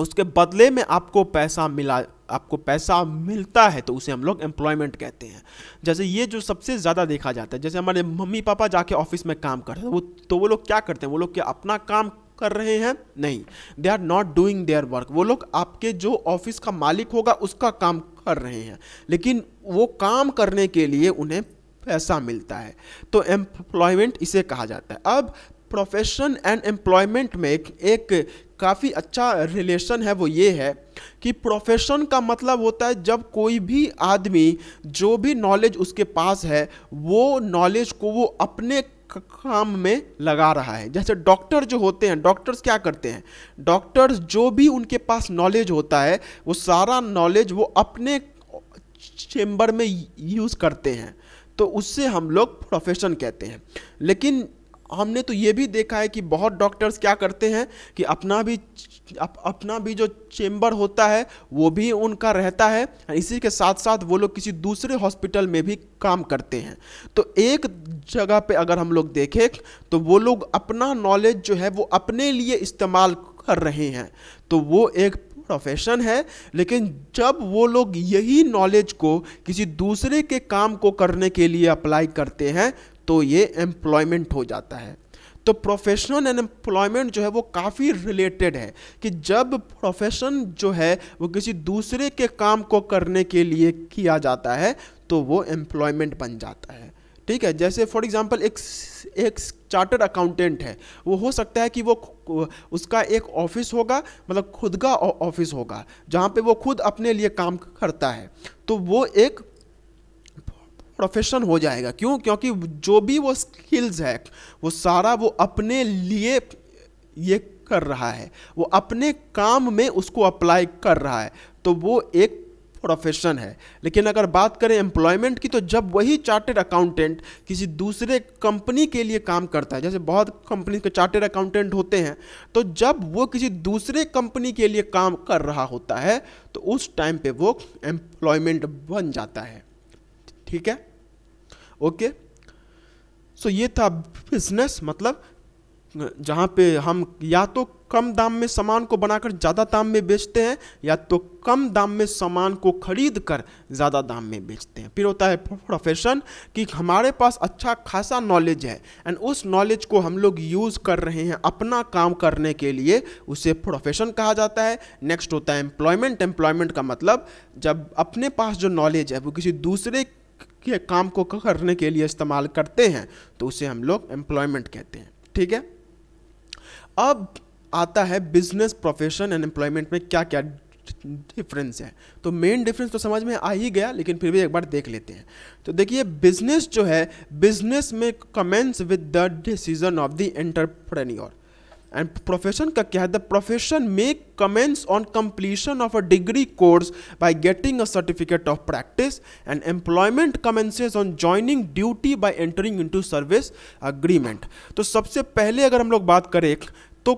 उसके बदले में आपको पैसा मिला आपको पैसा मिलता है तो उसे हम लोग एम्प्लॉयमेंट कहते हैं जैसे ये जो सबसे ज़्यादा देखा जाता है जैसे हमारे मम्मी पापा जाके ऑफिस में काम करते हैं वो तो वो लोग क्या करते हैं वो लोग क्या अपना काम कर रहे हैं नहीं they are not doing their work वो लोग आपके जो ऑफिस का मालिक होगा उसका काम कर रहे हैं लेकिन वो काम करने के लिए उन्हें पैसा मिलता है तो एम्प्लॉयमेंट इसे कहा जाता है अब प्रोफेशन एंड एम्प्लॉयमेंट में एक काफ़ी अच्छा रिलेशन है वो ये है कि प्रोफेशन का मतलब होता है जब कोई भी आदमी जो भी नॉलेज उसके पास है वो नॉलेज को वो अपने काम में लगा रहा है जैसे डॉक्टर जो होते हैं डॉक्टर्स क्या करते हैं डॉक्टर्स जो भी उनके पास नॉलेज होता है वो सारा नॉलेज वो अपने चेम्बर में यूज़ करते हैं तो उससे हम लोग प्रोफेशन कहते हैं लेकिन हमने तो ये भी देखा है कि बहुत डॉक्टर्स क्या करते हैं कि अपना भी अप, अपना भी जो चेम्बर होता है वो भी उनका रहता है इसी के साथ साथ वो लोग किसी दूसरे हॉस्पिटल में भी काम करते हैं तो एक जगह पे अगर हम लोग देखें तो वो लोग अपना नॉलेज जो है वो अपने लिए इस्तेमाल कर रहे हैं तो वो एक प्रोफेशन है लेकिन जब वो लोग यही नॉलेज को किसी दूसरे के काम को करने के लिए अप्लाई करते हैं तो ये एम्प्लॉयमेंट हो जाता है तो प्रोफेशन एंड एम्प्लॉयमेंट जो है वो काफ़ी रिलेटेड है कि जब प्रोफेशन जो है वो किसी दूसरे के काम को करने के लिए किया जाता है तो वो एम्प्लॉयमेंट बन जाता है ठीक है जैसे फॉर एग्जांपल एक एक चार्टर्ड अकाउंटेंट है वो हो सकता है कि वो उसका एक ऑफिस होगा मतलब खुद का ऑफिस होगा जहाँ पे वो खुद अपने लिए काम करता है तो वो एक प्रोफेशन हो जाएगा क्यों क्योंकि जो भी वो स्किल्स है वो सारा वो अपने लिए ये कर रहा है वो अपने काम में उसको अप्लाई कर रहा है तो वो एक प्रोफेशन है लेकिन अगर बात करें एम्प्लॉयमेंट की तो जब वही चार्टेड अकाउंटेंट किसी दूसरे कंपनी के लिए काम करता है जैसे बहुत कंपनी के चार्टेड अकाउंटेंट होते हैं तो जब वो किसी दूसरे कंपनी के लिए काम कर रहा होता है तो उस टाइम पे वो एम्प्लॉयमेंट बन जाता है ठीक है ओके सो ये था बिजनेस मतलब जहाँ पे हम या तो कम दाम में सामान को बनाकर ज़्यादा दाम में बेचते हैं या तो कम दाम में सामान को खरीद कर ज़्यादा दाम में बेचते हैं फिर होता है प्रोफेशन कि हमारे पास अच्छा खासा नॉलेज है एंड उस नॉलेज को हम लोग यूज़ कर रहे हैं अपना काम करने के लिए उसे प्रोफेशन कहा जाता है नेक्स्ट होता है एम्प्लॉयमेंट एम्प्लॉयमेंट का मतलब जब अपने पास जो नॉलेज है वो किसी दूसरे के काम को करने के लिए इस्तेमाल करते हैं तो उसे हम लोग एम्प्लॉयमेंट कहते हैं ठीक है अब आता है बिजनेस प्रोफेशन एंड एम्प्लॉयमेंट में क्या क्या डिफरेंस है तो मेन डिफरेंस तो समझ में आ ही गया लेकिन फिर भी एक बार देख लेते हैं तो देखिए बिजनेस जो है बिजनेस में commences with the decision of the entrepreneur and profession का क्या है the profession make commences on completion of a degree course by getting a certificate of practice and employment commences on joining duty by entering into service agreement तो सबसे पहले अगर हम लोग बात करें तो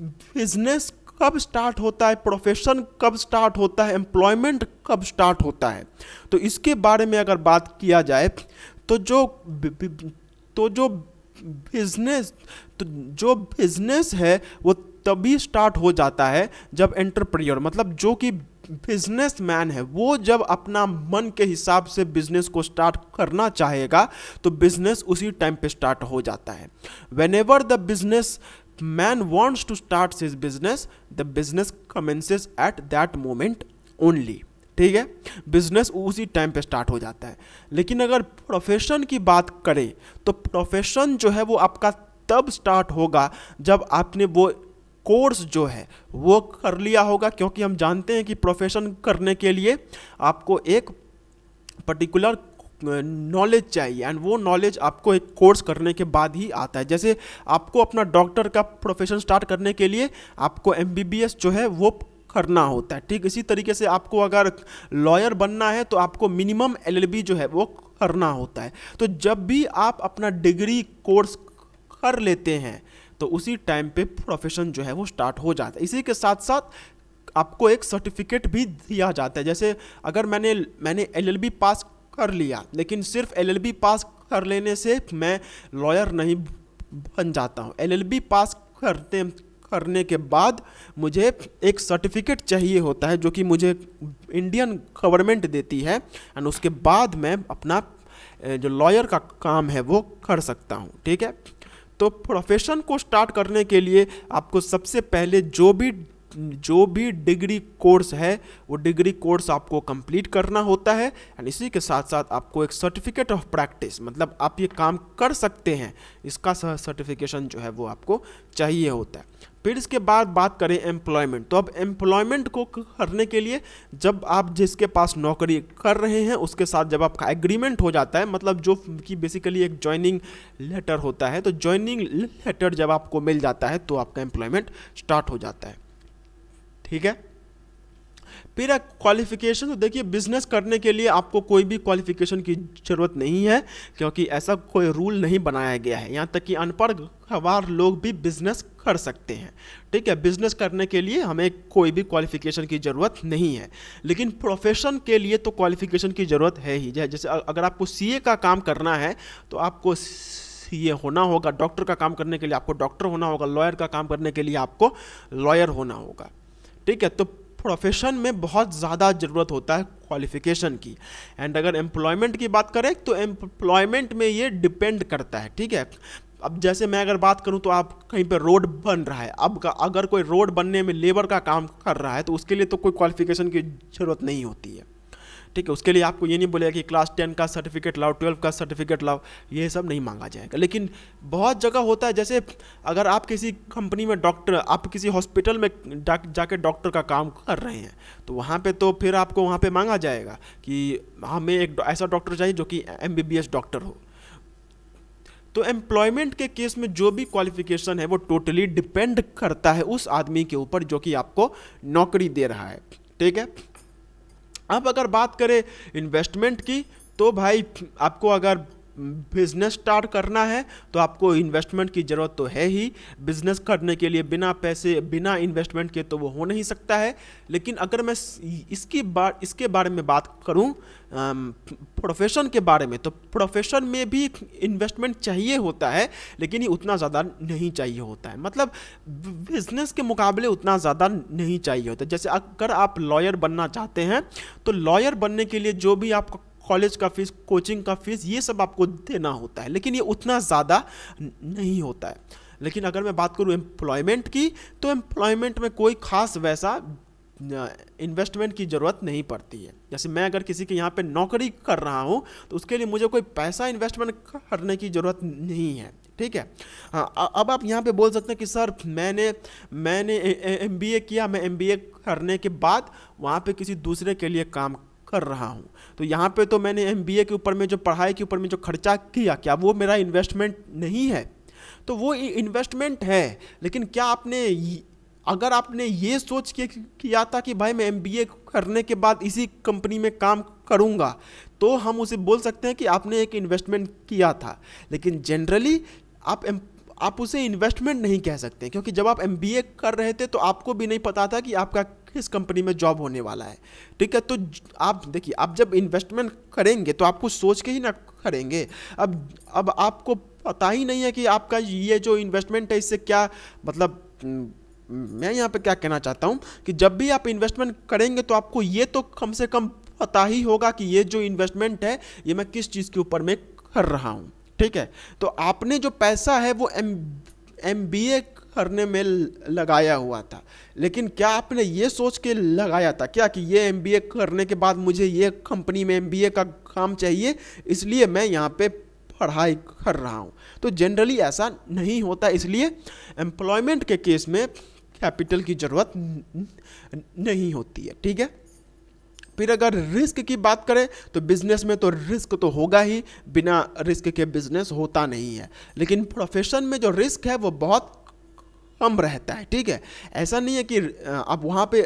बिजनेस कब स्टार्ट होता है प्रोफेशन कब स्टार्ट होता है एम्प्लॉयमेंट कब स्टार्ट होता है तो इसके बारे में अगर बात किया जाए तो जो तो जो बिजनेस तो जो बिजनेस है वो तभी स्टार्ट हो जाता है जब एंटरप्रेन्योर मतलब जो कि बिजनेसमैन है वो जब अपना मन के हिसाब से बिजनेस को स्टार्ट करना चाहेगा तो बिजनेस उसी टाइम पे स्टार्ट हो जाता है whenever the business man wants to start his business the business commences at that moment only ठीक है बिजनेस उसी टाइम पे स्टार्ट हो जाता है लेकिन अगर प्रोफेशन की बात करें तो प्रोफेशन जो है वो आपका तब स्टार्ट होगा जब आपने वो कोर्स जो है वो कर लिया होगा क्योंकि हम जानते हैं कि प्रोफेशन करने के लिए आपको एक पर्टिकुलर नॉलेज चाहिए एंड वो नॉलेज आपको एक कोर्स करने के बाद ही आता है जैसे आपको अपना डॉक्टर का प्रोफेशन स्टार्ट करने के लिए आपको एम जो है वो करना होता है ठीक इसी तरीके से आपको अगर लॉयर बनना है तो आपको मिनिमम एलएलबी जो है वो करना होता है तो जब भी आप अपना डिग्री कोर्स कर लेते हैं तो उसी टाइम पे प्रोफेशन जो है वो स्टार्ट हो जाता है इसी के साथ साथ आपको एक सर्टिफिकेट भी दिया जाता है जैसे अगर मैंने मैंने एलएलबी पास कर लिया लेकिन सिर्फ एलएलबी पास कर लेने से मैं लॉयर नहीं बन जाता हूँ एलएलबी पास करते करने के बाद मुझे एक सर्टिफिकेट चाहिए होता है जो कि मुझे इंडियन गवर्नमेंट देती है एंड उसके बाद मैं अपना जो लॉयर का काम है वो कर सकता हूँ ठीक है तो प्रोफेशन को स्टार्ट करने के लिए आपको सबसे पहले जो भी जो भी डिग्री कोर्स है वो डिग्री कोर्स आपको कंप्लीट करना होता है एंड इसी के साथ साथ आपको एक सर्टिफिकेट ऑफ प्रैक्टिस मतलब आप ये काम कर सकते हैं इसका सर्टिफिकेशन जो है वो आपको चाहिए होता है फिर इसके बाद बात करें एम्प्लॉयमेंट तो अब एम्प्लॉयमेंट को करने के लिए जब आप जिसके पास नौकरी कर रहे हैं उसके साथ जब आपका एग्रीमेंट हो जाता है मतलब जो कि बेसिकली एक ज्वाइनिंग लेटर होता है तो ज्वाइनिंग लेटर जब आपको मिल जाता है तो आपका एम्प्लॉयमेंट स्टार्ट हो जाता है ठीक है फिर क्वालिफिकेशन तो देखिए बिजनेस करने के लिए आपको कोई भी क्वालिफिकेशन की ज़रूरत नहीं है क्योंकि ऐसा कोई रूल नहीं बनाया गया है यहाँ तक कि अनपढ़ लोग भी बिजनेस कर सकते हैं ठीक है बिजनेस करने के लिए हमें कोई भी क्वालिफिकेशन की ज़रूरत नहीं है लेकिन प्रोफेशन के लिए तो क्वालिफिकेशन की ज़रूरत है ही जैसे अगर आपको सी का काम करना है तो आपको ये होना होगा डॉक्टर का काम करने के लिए आपको डॉक्टर होना होगा लॉयर का काम करने के लिए आपको लॉयर होना होगा ठीक है तो प्रोफेशन में बहुत ज़्यादा ज़रूरत होता है क्वालिफिकेशन की एंड अगर एम्प्लॉयमेंट की बात करें तो एम्प्लॉयमेंट में ये डिपेंड करता है ठीक है अब जैसे मैं अगर बात करूं तो आप कहीं पर रोड बन रहा है अब अगर कोई रोड बनने में लेबर का काम कर रहा है तो उसके लिए तो कोई क्वालिफिकेशन की ज़रूरत नहीं होती है ठीक है उसके लिए आपको ये नहीं बोलेगा कि क्लास टेन का सर्टिफिकेट लाओ ट्वेल्व का सर्टिफिकेट लाओ ये सब नहीं मांगा जाएगा लेकिन बहुत जगह होता है जैसे अगर आप किसी कंपनी में डॉक्टर आप किसी हॉस्पिटल में जाके डॉक्टर का काम कर रहे हैं तो वहाँ पर तो फिर आपको वहाँ पर मांगा जाएगा कि हमें एक ऐसा डॉक्टर चाहिए जो कि एम डॉक्टर हो तो एम्प्लॉयमेंट के केस में जो भी क्वालिफिकेशन है वो टोटली डिपेंड करता है उस आदमी के ऊपर जो कि आपको नौकरी दे रहा है ठीक है अब अगर बात करें इन्वेस्टमेंट की तो भाई आपको अगर बिजनेस स्टार्ट करना है तो आपको इन्वेस्टमेंट की ज़रूरत तो है ही बिजनेस करने के लिए बिना पैसे बिना इन्वेस्टमेंट के तो वो हो नहीं सकता है लेकिन अगर मैं इसकी बार इसके बारे में बात करूं प्रोफेशन के बारे में तो प्रोफेशन में भी इन्वेस्टमेंट चाहिए होता है लेकिन ये उतना ज़्यादा नहीं चाहिए होता है मतलब बिजनेस के मुकाबले उतना ज़्यादा नहीं चाहिए होता जैसे अगर आप लॉयर बनना चाहते हैं तो लॉयर बनने के लिए जो भी आपका कॉलेज का फीस कोचिंग का फीस ये सब आपको देना होता है लेकिन ये उतना ज़्यादा नहीं होता है लेकिन अगर मैं बात करूँ एम्प्लॉयमेंट की तो एम्प्लॉयमेंट में कोई खास वैसा इन्वेस्टमेंट की ज़रूरत नहीं पड़ती है जैसे मैं अगर किसी के यहाँ पे नौकरी कर रहा हूँ तो उसके लिए मुझे कोई पैसा इन्वेस्टमेंट करने की ज़रूरत नहीं है ठीक है हाँ अब आप यहाँ पे बोल सकते हैं कि सर मैंने मैंने एम किया मैं एम करने के बाद वहाँ पे किसी दूसरे के लिए काम कर रहा हूँ तो यहाँ पे तो मैंने एम के ऊपर में जो पढ़ाई के ऊपर में जो खर्चा किया क्या वो मेरा इन्वेस्टमेंट नहीं है तो वो इन्वेस्टमेंट है लेकिन क्या आपने अगर आपने ये सोच के किया था कि भाई मैं एम करने के बाद इसी कंपनी में काम करूँगा तो हम उसे बोल सकते हैं कि आपने एक इन्वेस्टमेंट किया था लेकिन जनरली आप आप उसे इन्वेस्टमेंट नहीं कह सकते क्योंकि जब आप एम कर रहे थे तो आपको भी नहीं पता था कि आपका किस कंपनी में जॉब होने वाला है ठीक है तो आप देखिए आप जब इन्वेस्टमेंट करेंगे तो आपको सोच के ही ना करेंगे अब अब आपको पता ही नहीं है कि आपका ये जो इन्वेस्टमेंट है इससे क्या मतलब मैं यहाँ पे क्या कहना चाहता हूँ कि जब भी आप इन्वेस्टमेंट करेंगे तो आपको ये तो कम से कम पता ही होगा कि ये जो इन्वेस्टमेंट है ये मैं किस चीज़ के ऊपर में कर रहा हूँ ठीक है तो आपने जो पैसा है वो एम एम बी ए करने में लगाया हुआ था लेकिन क्या आपने ये सोच के लगाया था क्या कि ये एम बी ए करने के बाद मुझे ये कंपनी में एम बी ए का काम चाहिए इसलिए मैं यहाँ पे पढ़ाई कर रहा हूँ तो जनरली ऐसा नहीं होता इसलिए एम्प्लॉयमेंट के केस में कैपिटल की ज़रूरत नहीं होती है ठीक है फिर अगर रिस्क की बात करें तो बिजनेस में तो रिस्क तो होगा ही बिना रिस्क के बिजनेस होता नहीं है लेकिन प्रोफेशन में जो रिस्क है वो बहुत कम रहता है ठीक है ऐसा नहीं है कि आप वहाँ पे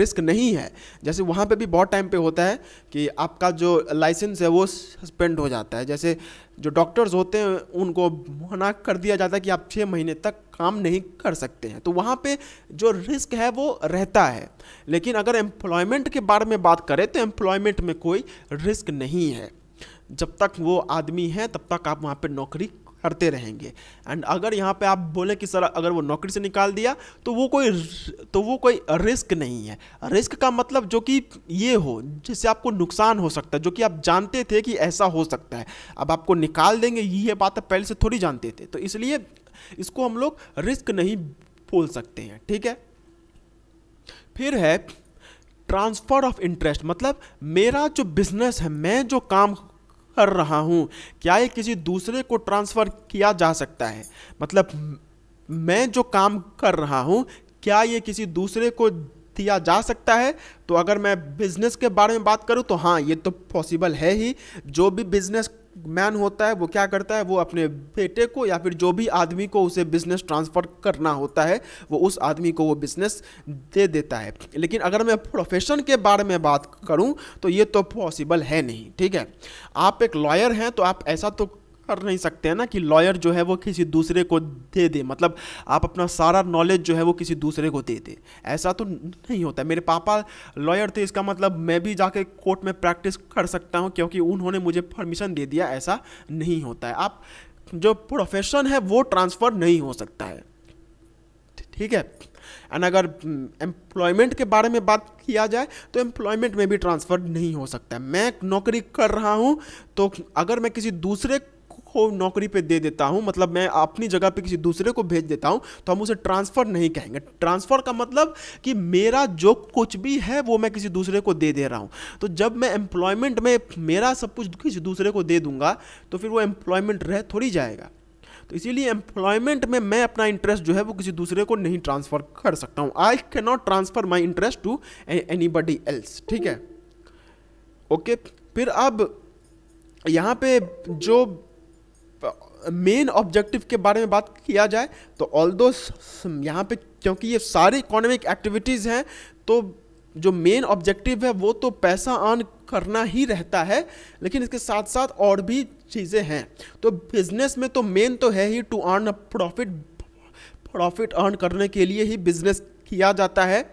रिस्क नहीं है जैसे वहाँ पे भी बहुत टाइम पे होता है कि आपका जो लाइसेंस है वो सस्पेंड हो जाता है जैसे जो डॉक्टर्स होते हैं उनको मना कर दिया जाता है कि आप छः महीने तक काम नहीं कर सकते हैं तो वहाँ पे जो रिस्क है वो रहता है लेकिन अगर एम्प्लॉयमेंट के बारे में बात करें तो एम्प्लॉयमेंट में कोई रिस्क नहीं है जब तक वो आदमी है तब तक आप वहाँ पर नौकरी करते रहेंगे एंड अगर यहाँ पे आप बोले कि सर अगर वो नौकरी से निकाल दिया तो वो कोई तो वो कोई रिस्क नहीं है रिस्क का मतलब जो कि ये हो जिससे आपको नुकसान हो सकता है जो कि आप जानते थे कि ऐसा हो सकता है अब आपको निकाल देंगे ये बात आप पहले से थोड़ी जानते थे तो इसलिए इसको हम लोग रिस्क नहीं बोल सकते हैं ठीक है फिर है ट्रांसफ़र ऑफ इंटरेस्ट मतलब मेरा जो बिजनेस है मैं जो काम कर रहा हूँ क्या ये किसी दूसरे को ट्रांसफ़र किया जा सकता है मतलब मैं जो काम कर रहा हूँ क्या ये किसी दूसरे को दिया जा सकता है तो अगर मैं बिज़नेस के बारे में बात करूँ तो हाँ ये तो पॉसिबल है ही जो भी बिज़नेस मैन होता है वो क्या करता है वो अपने बेटे को या फिर जो भी आदमी को उसे बिजनेस ट्रांसफ़र करना होता है वो उस आदमी को वो बिजनेस दे देता है लेकिन अगर मैं प्रोफेशन के बारे में बात करूं तो ये तो पॉसिबल है नहीं ठीक है आप एक लॉयर हैं तो आप ऐसा तो कर नहीं सकते हैं ना कि लॉयर जो है वो किसी दूसरे को दे दे मतलब आप अपना सारा नॉलेज जो है वो किसी दूसरे को दे दे ऐसा तो नहीं होता मेरे पापा लॉयर थे इसका मतलब मैं भी जाके कोर्ट में प्रैक्टिस कर सकता हूँ क्योंकि उन्होंने मुझे परमिशन दे दिया ऐसा नहीं होता है आप जो प्रोफेशन है वो ट्रांसफ़र नहीं हो सकता है ठीक है एंड अगर एम्प्लॉयमेंट के बारे में बात किया जाए तो एम्प्लॉयमेंट में भी ट्रांसफ़र नहीं हो सकता है मैं नौकरी कर रहा हूँ तो अगर मैं किसी दूसरे को नौकरी पे दे देता हूँ मतलब मैं अपनी जगह पे किसी दूसरे को भेज देता हूँ तो हम उसे ट्रांसफ़र नहीं कहेंगे ट्रांसफ़र का मतलब कि मेरा जो कुछ भी है वो मैं किसी दूसरे को दे दे रहा हूँ तो जब मैं एम्प्लॉयमेंट में मेरा सब कुछ किसी दूसरे को दे दूंगा तो फिर वो एम्प्लॉयमेंट रह थोड़ी जाएगा तो इसीलिए एम्प्लॉयमेंट में मैं अपना इंटरेस्ट जो है वो किसी दूसरे को नहीं ट्रांसफ़र कर सकता हूँ I can not transfer my interest to anybody else ठीक है ओके okay, फिर अब यहाँ पे जो मेन ऑब्जेक्टिव के बारे में बात किया जाए तो ऑल दो यहाँ पे क्योंकि ये सारे इकोनॉमिक एक्टिविटीज़ हैं तो जो मेन ऑब्जेक्टिव है वो तो पैसा अर्न करना ही रहता है लेकिन इसके साथ साथ और भी चीज़ें हैं तो बिजनेस में तो मेन तो है ही to earn a profit profit earn करने के लिए ही बिजनेस किया जाता है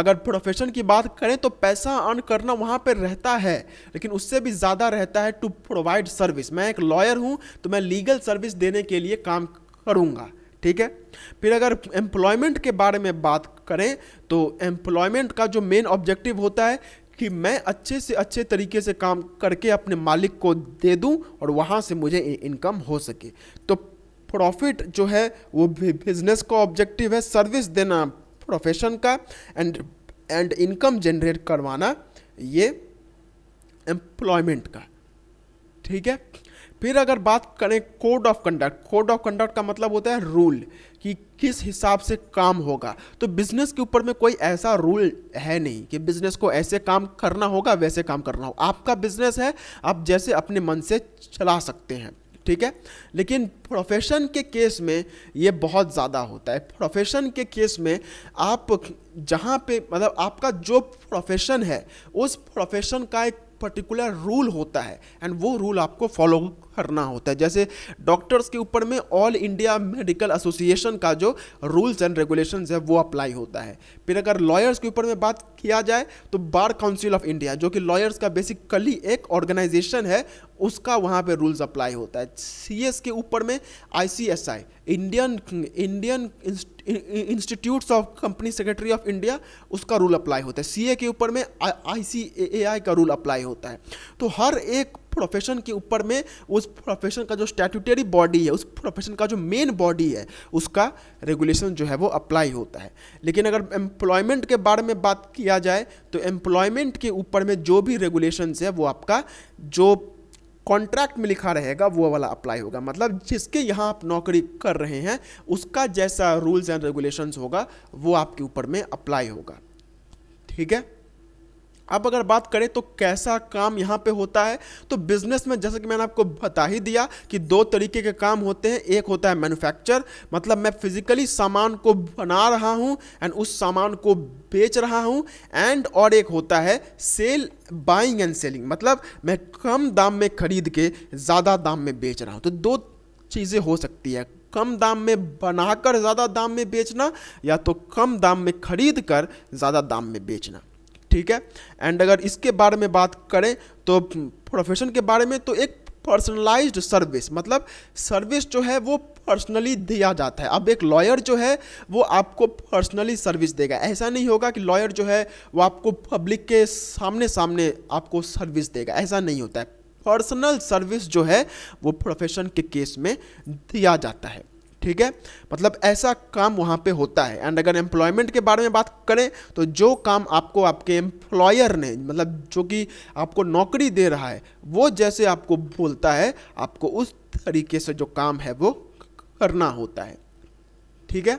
अगर प्रोफेशन की बात करें तो पैसा अर्न करना वहाँ पर रहता है लेकिन उससे भी ज़्यादा रहता है टू प्रोवाइड सर्विस मैं एक लॉयर हूँ तो मैं लीगल सर्विस देने के लिए काम करूँगा ठीक है फिर अगर एम्प्लॉयमेंट के बारे में बात करें तो एम्प्लॉयमेंट का जो मेन ऑब्जेक्टिव होता है कि मैं अच्छे से अच्छे तरीके से काम करके अपने मालिक को दे दूं और वहाँ से मुझे इनकम हो सके तो प्रॉफिट जो है वो बिजनेस का ऑब्जेक्टिव है सर्विस देना प्रोफेशन का एंड एंड इनकम जनरेट करवाना ये एम्प्लॉयमेंट का ठीक है फिर अगर बात करें code of conduct code of conduct का मतलब होता है रूल कि किस हिसाब से काम होगा तो बिजनेस के ऊपर में कोई ऐसा रूल है नहीं कि बिजनेस को ऐसे काम करना होगा वैसे काम करना होगा आपका बिजनेस है आप जैसे अपने मन से चला सकते हैं ठीक है लेकिन प्रोफेशन के केस में ये बहुत ज़्यादा होता है प्रोफेशन के केस में आप जहाँ पे मतलब आपका जो प्रोफेशन है उस प्रोफेशन का एक पर्टिकुलर रूल होता है एंड वो रूल आपको फॉलो करना होता है जैसे डॉक्टर्स के ऊपर में ऑल इंडिया मेडिकल एसोसिएशन का जो रूल्स एंड रेगुलेशन है वो अप्लाई होता है फिर अगर लॉयर्स के ऊपर में बात किया जाए तो बार काउंसिल ऑफ इंडिया जो कि लॉयर्स का बेसिकली एक ऑर्गेनाइजेशन है उसका वहाँ पे रूल्स अप्लाई होता है सी के ऊपर में I Indian Indian Institutes of Company Secretary of India उसका रूल अप्लाई होता है सी के ऊपर में आई का रूल अप्लाई होता है तो हर एक प्रोफेशन के ऊपर में उस प्रोफेशन का जो स्टैट्यूटरी बॉडी है उस प्रोफेशन का जो मेन बॉडी है उसका रेगुलेशन जो है वो अप्लाई होता है लेकिन अगर एम्प्लॉयमेंट के बारे में बात किया जाए तो एम्प्लॉयमेंट के ऊपर में जो भी रेगुलेशन है वो आपका जो कॉन्ट्रैक्ट में लिखा रहेगा वो वाला अप्लाई होगा मतलब जिसके यहाँ आप नौकरी कर रहे हैं उसका जैसा रूल्स एंड रेगुलेशंस होगा वो आपके ऊपर में अप्लाई होगा ठीक है अब अगर बात करें तो कैसा काम यहाँ पे होता है तो बिजनेस में जैसा कि मैंने आपको बता ही दिया कि दो तरीके के काम होते हैं एक होता है मैन्युफैक्चर मतलब मैं फिजिकली सामान को बना रहा हूँ एंड उस सामान को बेच रहा हूँ एंड और एक होता है सेल बाइंग एंड सेलिंग मतलब मैं कम दाम में खरीद के ज़्यादा दाम में बेच रहा हूँ तो दो चीज़ें हो सकती है कम दाम में बनाकर ज़्यादा दाम में बेचना या तो कम दाम में खरीद कर ज़्यादा दाम में बेचना ठीक है एंड अगर इसके बारे में बात करें तो प्रोफेशन के बारे में तो एक पर्सनलाइज्ड सर्विस मतलब सर्विस जो है वो पर्सनली दिया जाता है अब एक लॉयर जो है वो आपको पर्सनली सर्विस देगा ऐसा नहीं होगा कि लॉयर जो है वो आपको पब्लिक के सामने सामने आपको सर्विस देगा ऐसा नहीं होता है पर्सनल सर्विस जो है वो प्रोफेशन के केस में दिया जाता है ठीक है मतलब ऐसा काम वहाँ पे होता है एंड अगर एम्प्लॉयमेंट के बारे में बात करें तो जो काम आपको आपके एम्प्लॉयर ने मतलब जो कि आपको नौकरी दे रहा है वो जैसे आपको बोलता है आपको उस तरीके से जो काम है वो करना होता है ठीक है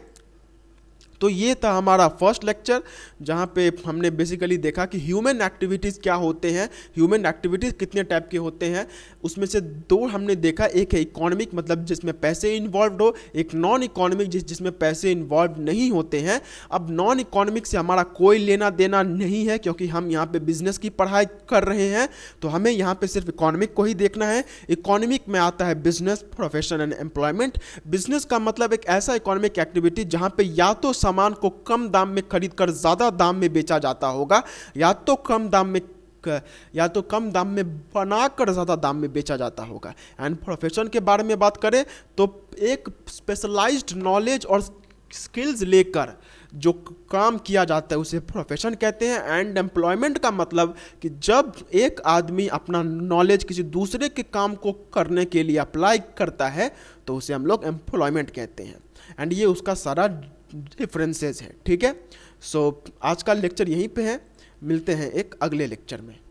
तो ये था हमारा फर्स्ट लेक्चर जहाँ पे हमने बेसिकली देखा कि ह्यूमन एक्टिविटीज़ क्या होते हैं ह्यूमन एक्टिविटीज़ कितने टाइप के होते हैं उसमें से दो हमने देखा एक है इकोनॉमिक मतलब जिसमें पैसे इन्वॉल्व हो एक नॉन इकोनॉमिक जिस जिसमें पैसे इन्वॉल्व नहीं होते हैं अब नॉन इकोनॉमिक से हमारा कोई लेना देना नहीं है क्योंकि हम यहाँ पर बिजनेस की पढ़ाई कर रहे हैं तो हमें यहाँ पर सिर्फ इकोनॉमिक को ही देखना है इकोनॉमिक में आता है business profession and employment business का मतलब एक ऐसा इकोनॉमिक एक्टिविटी जहाँ पे या तो सामान को कम दाम में खरीद कर ज़्यादा दाम में बेचा जाता होगा या तो कम दाम में या तो कम दाम में बनाकर ज़्यादा दाम में बेचा जाता होगा एंड प्रोफेशन के बारे में बात करें तो एक स्पेशलाइज्ड नॉलेज और स्किल्स लेकर जो काम किया जाता है उसे प्रोफेशन कहते हैं एंड एम्प्लॉयमेंट का मतलब कि जब एक आदमी अपना नॉलेज किसी दूसरे के काम को करने के लिए अप्लाई करता है तो उसे हम लोग एम्प्लॉयमेंट कहते हैं एंड ये उसका सारा डिफरेंसेज हैं ठीक है सो so, आज का लेक्चर यहीं पे है मिलते हैं एक अगले लेक्चर में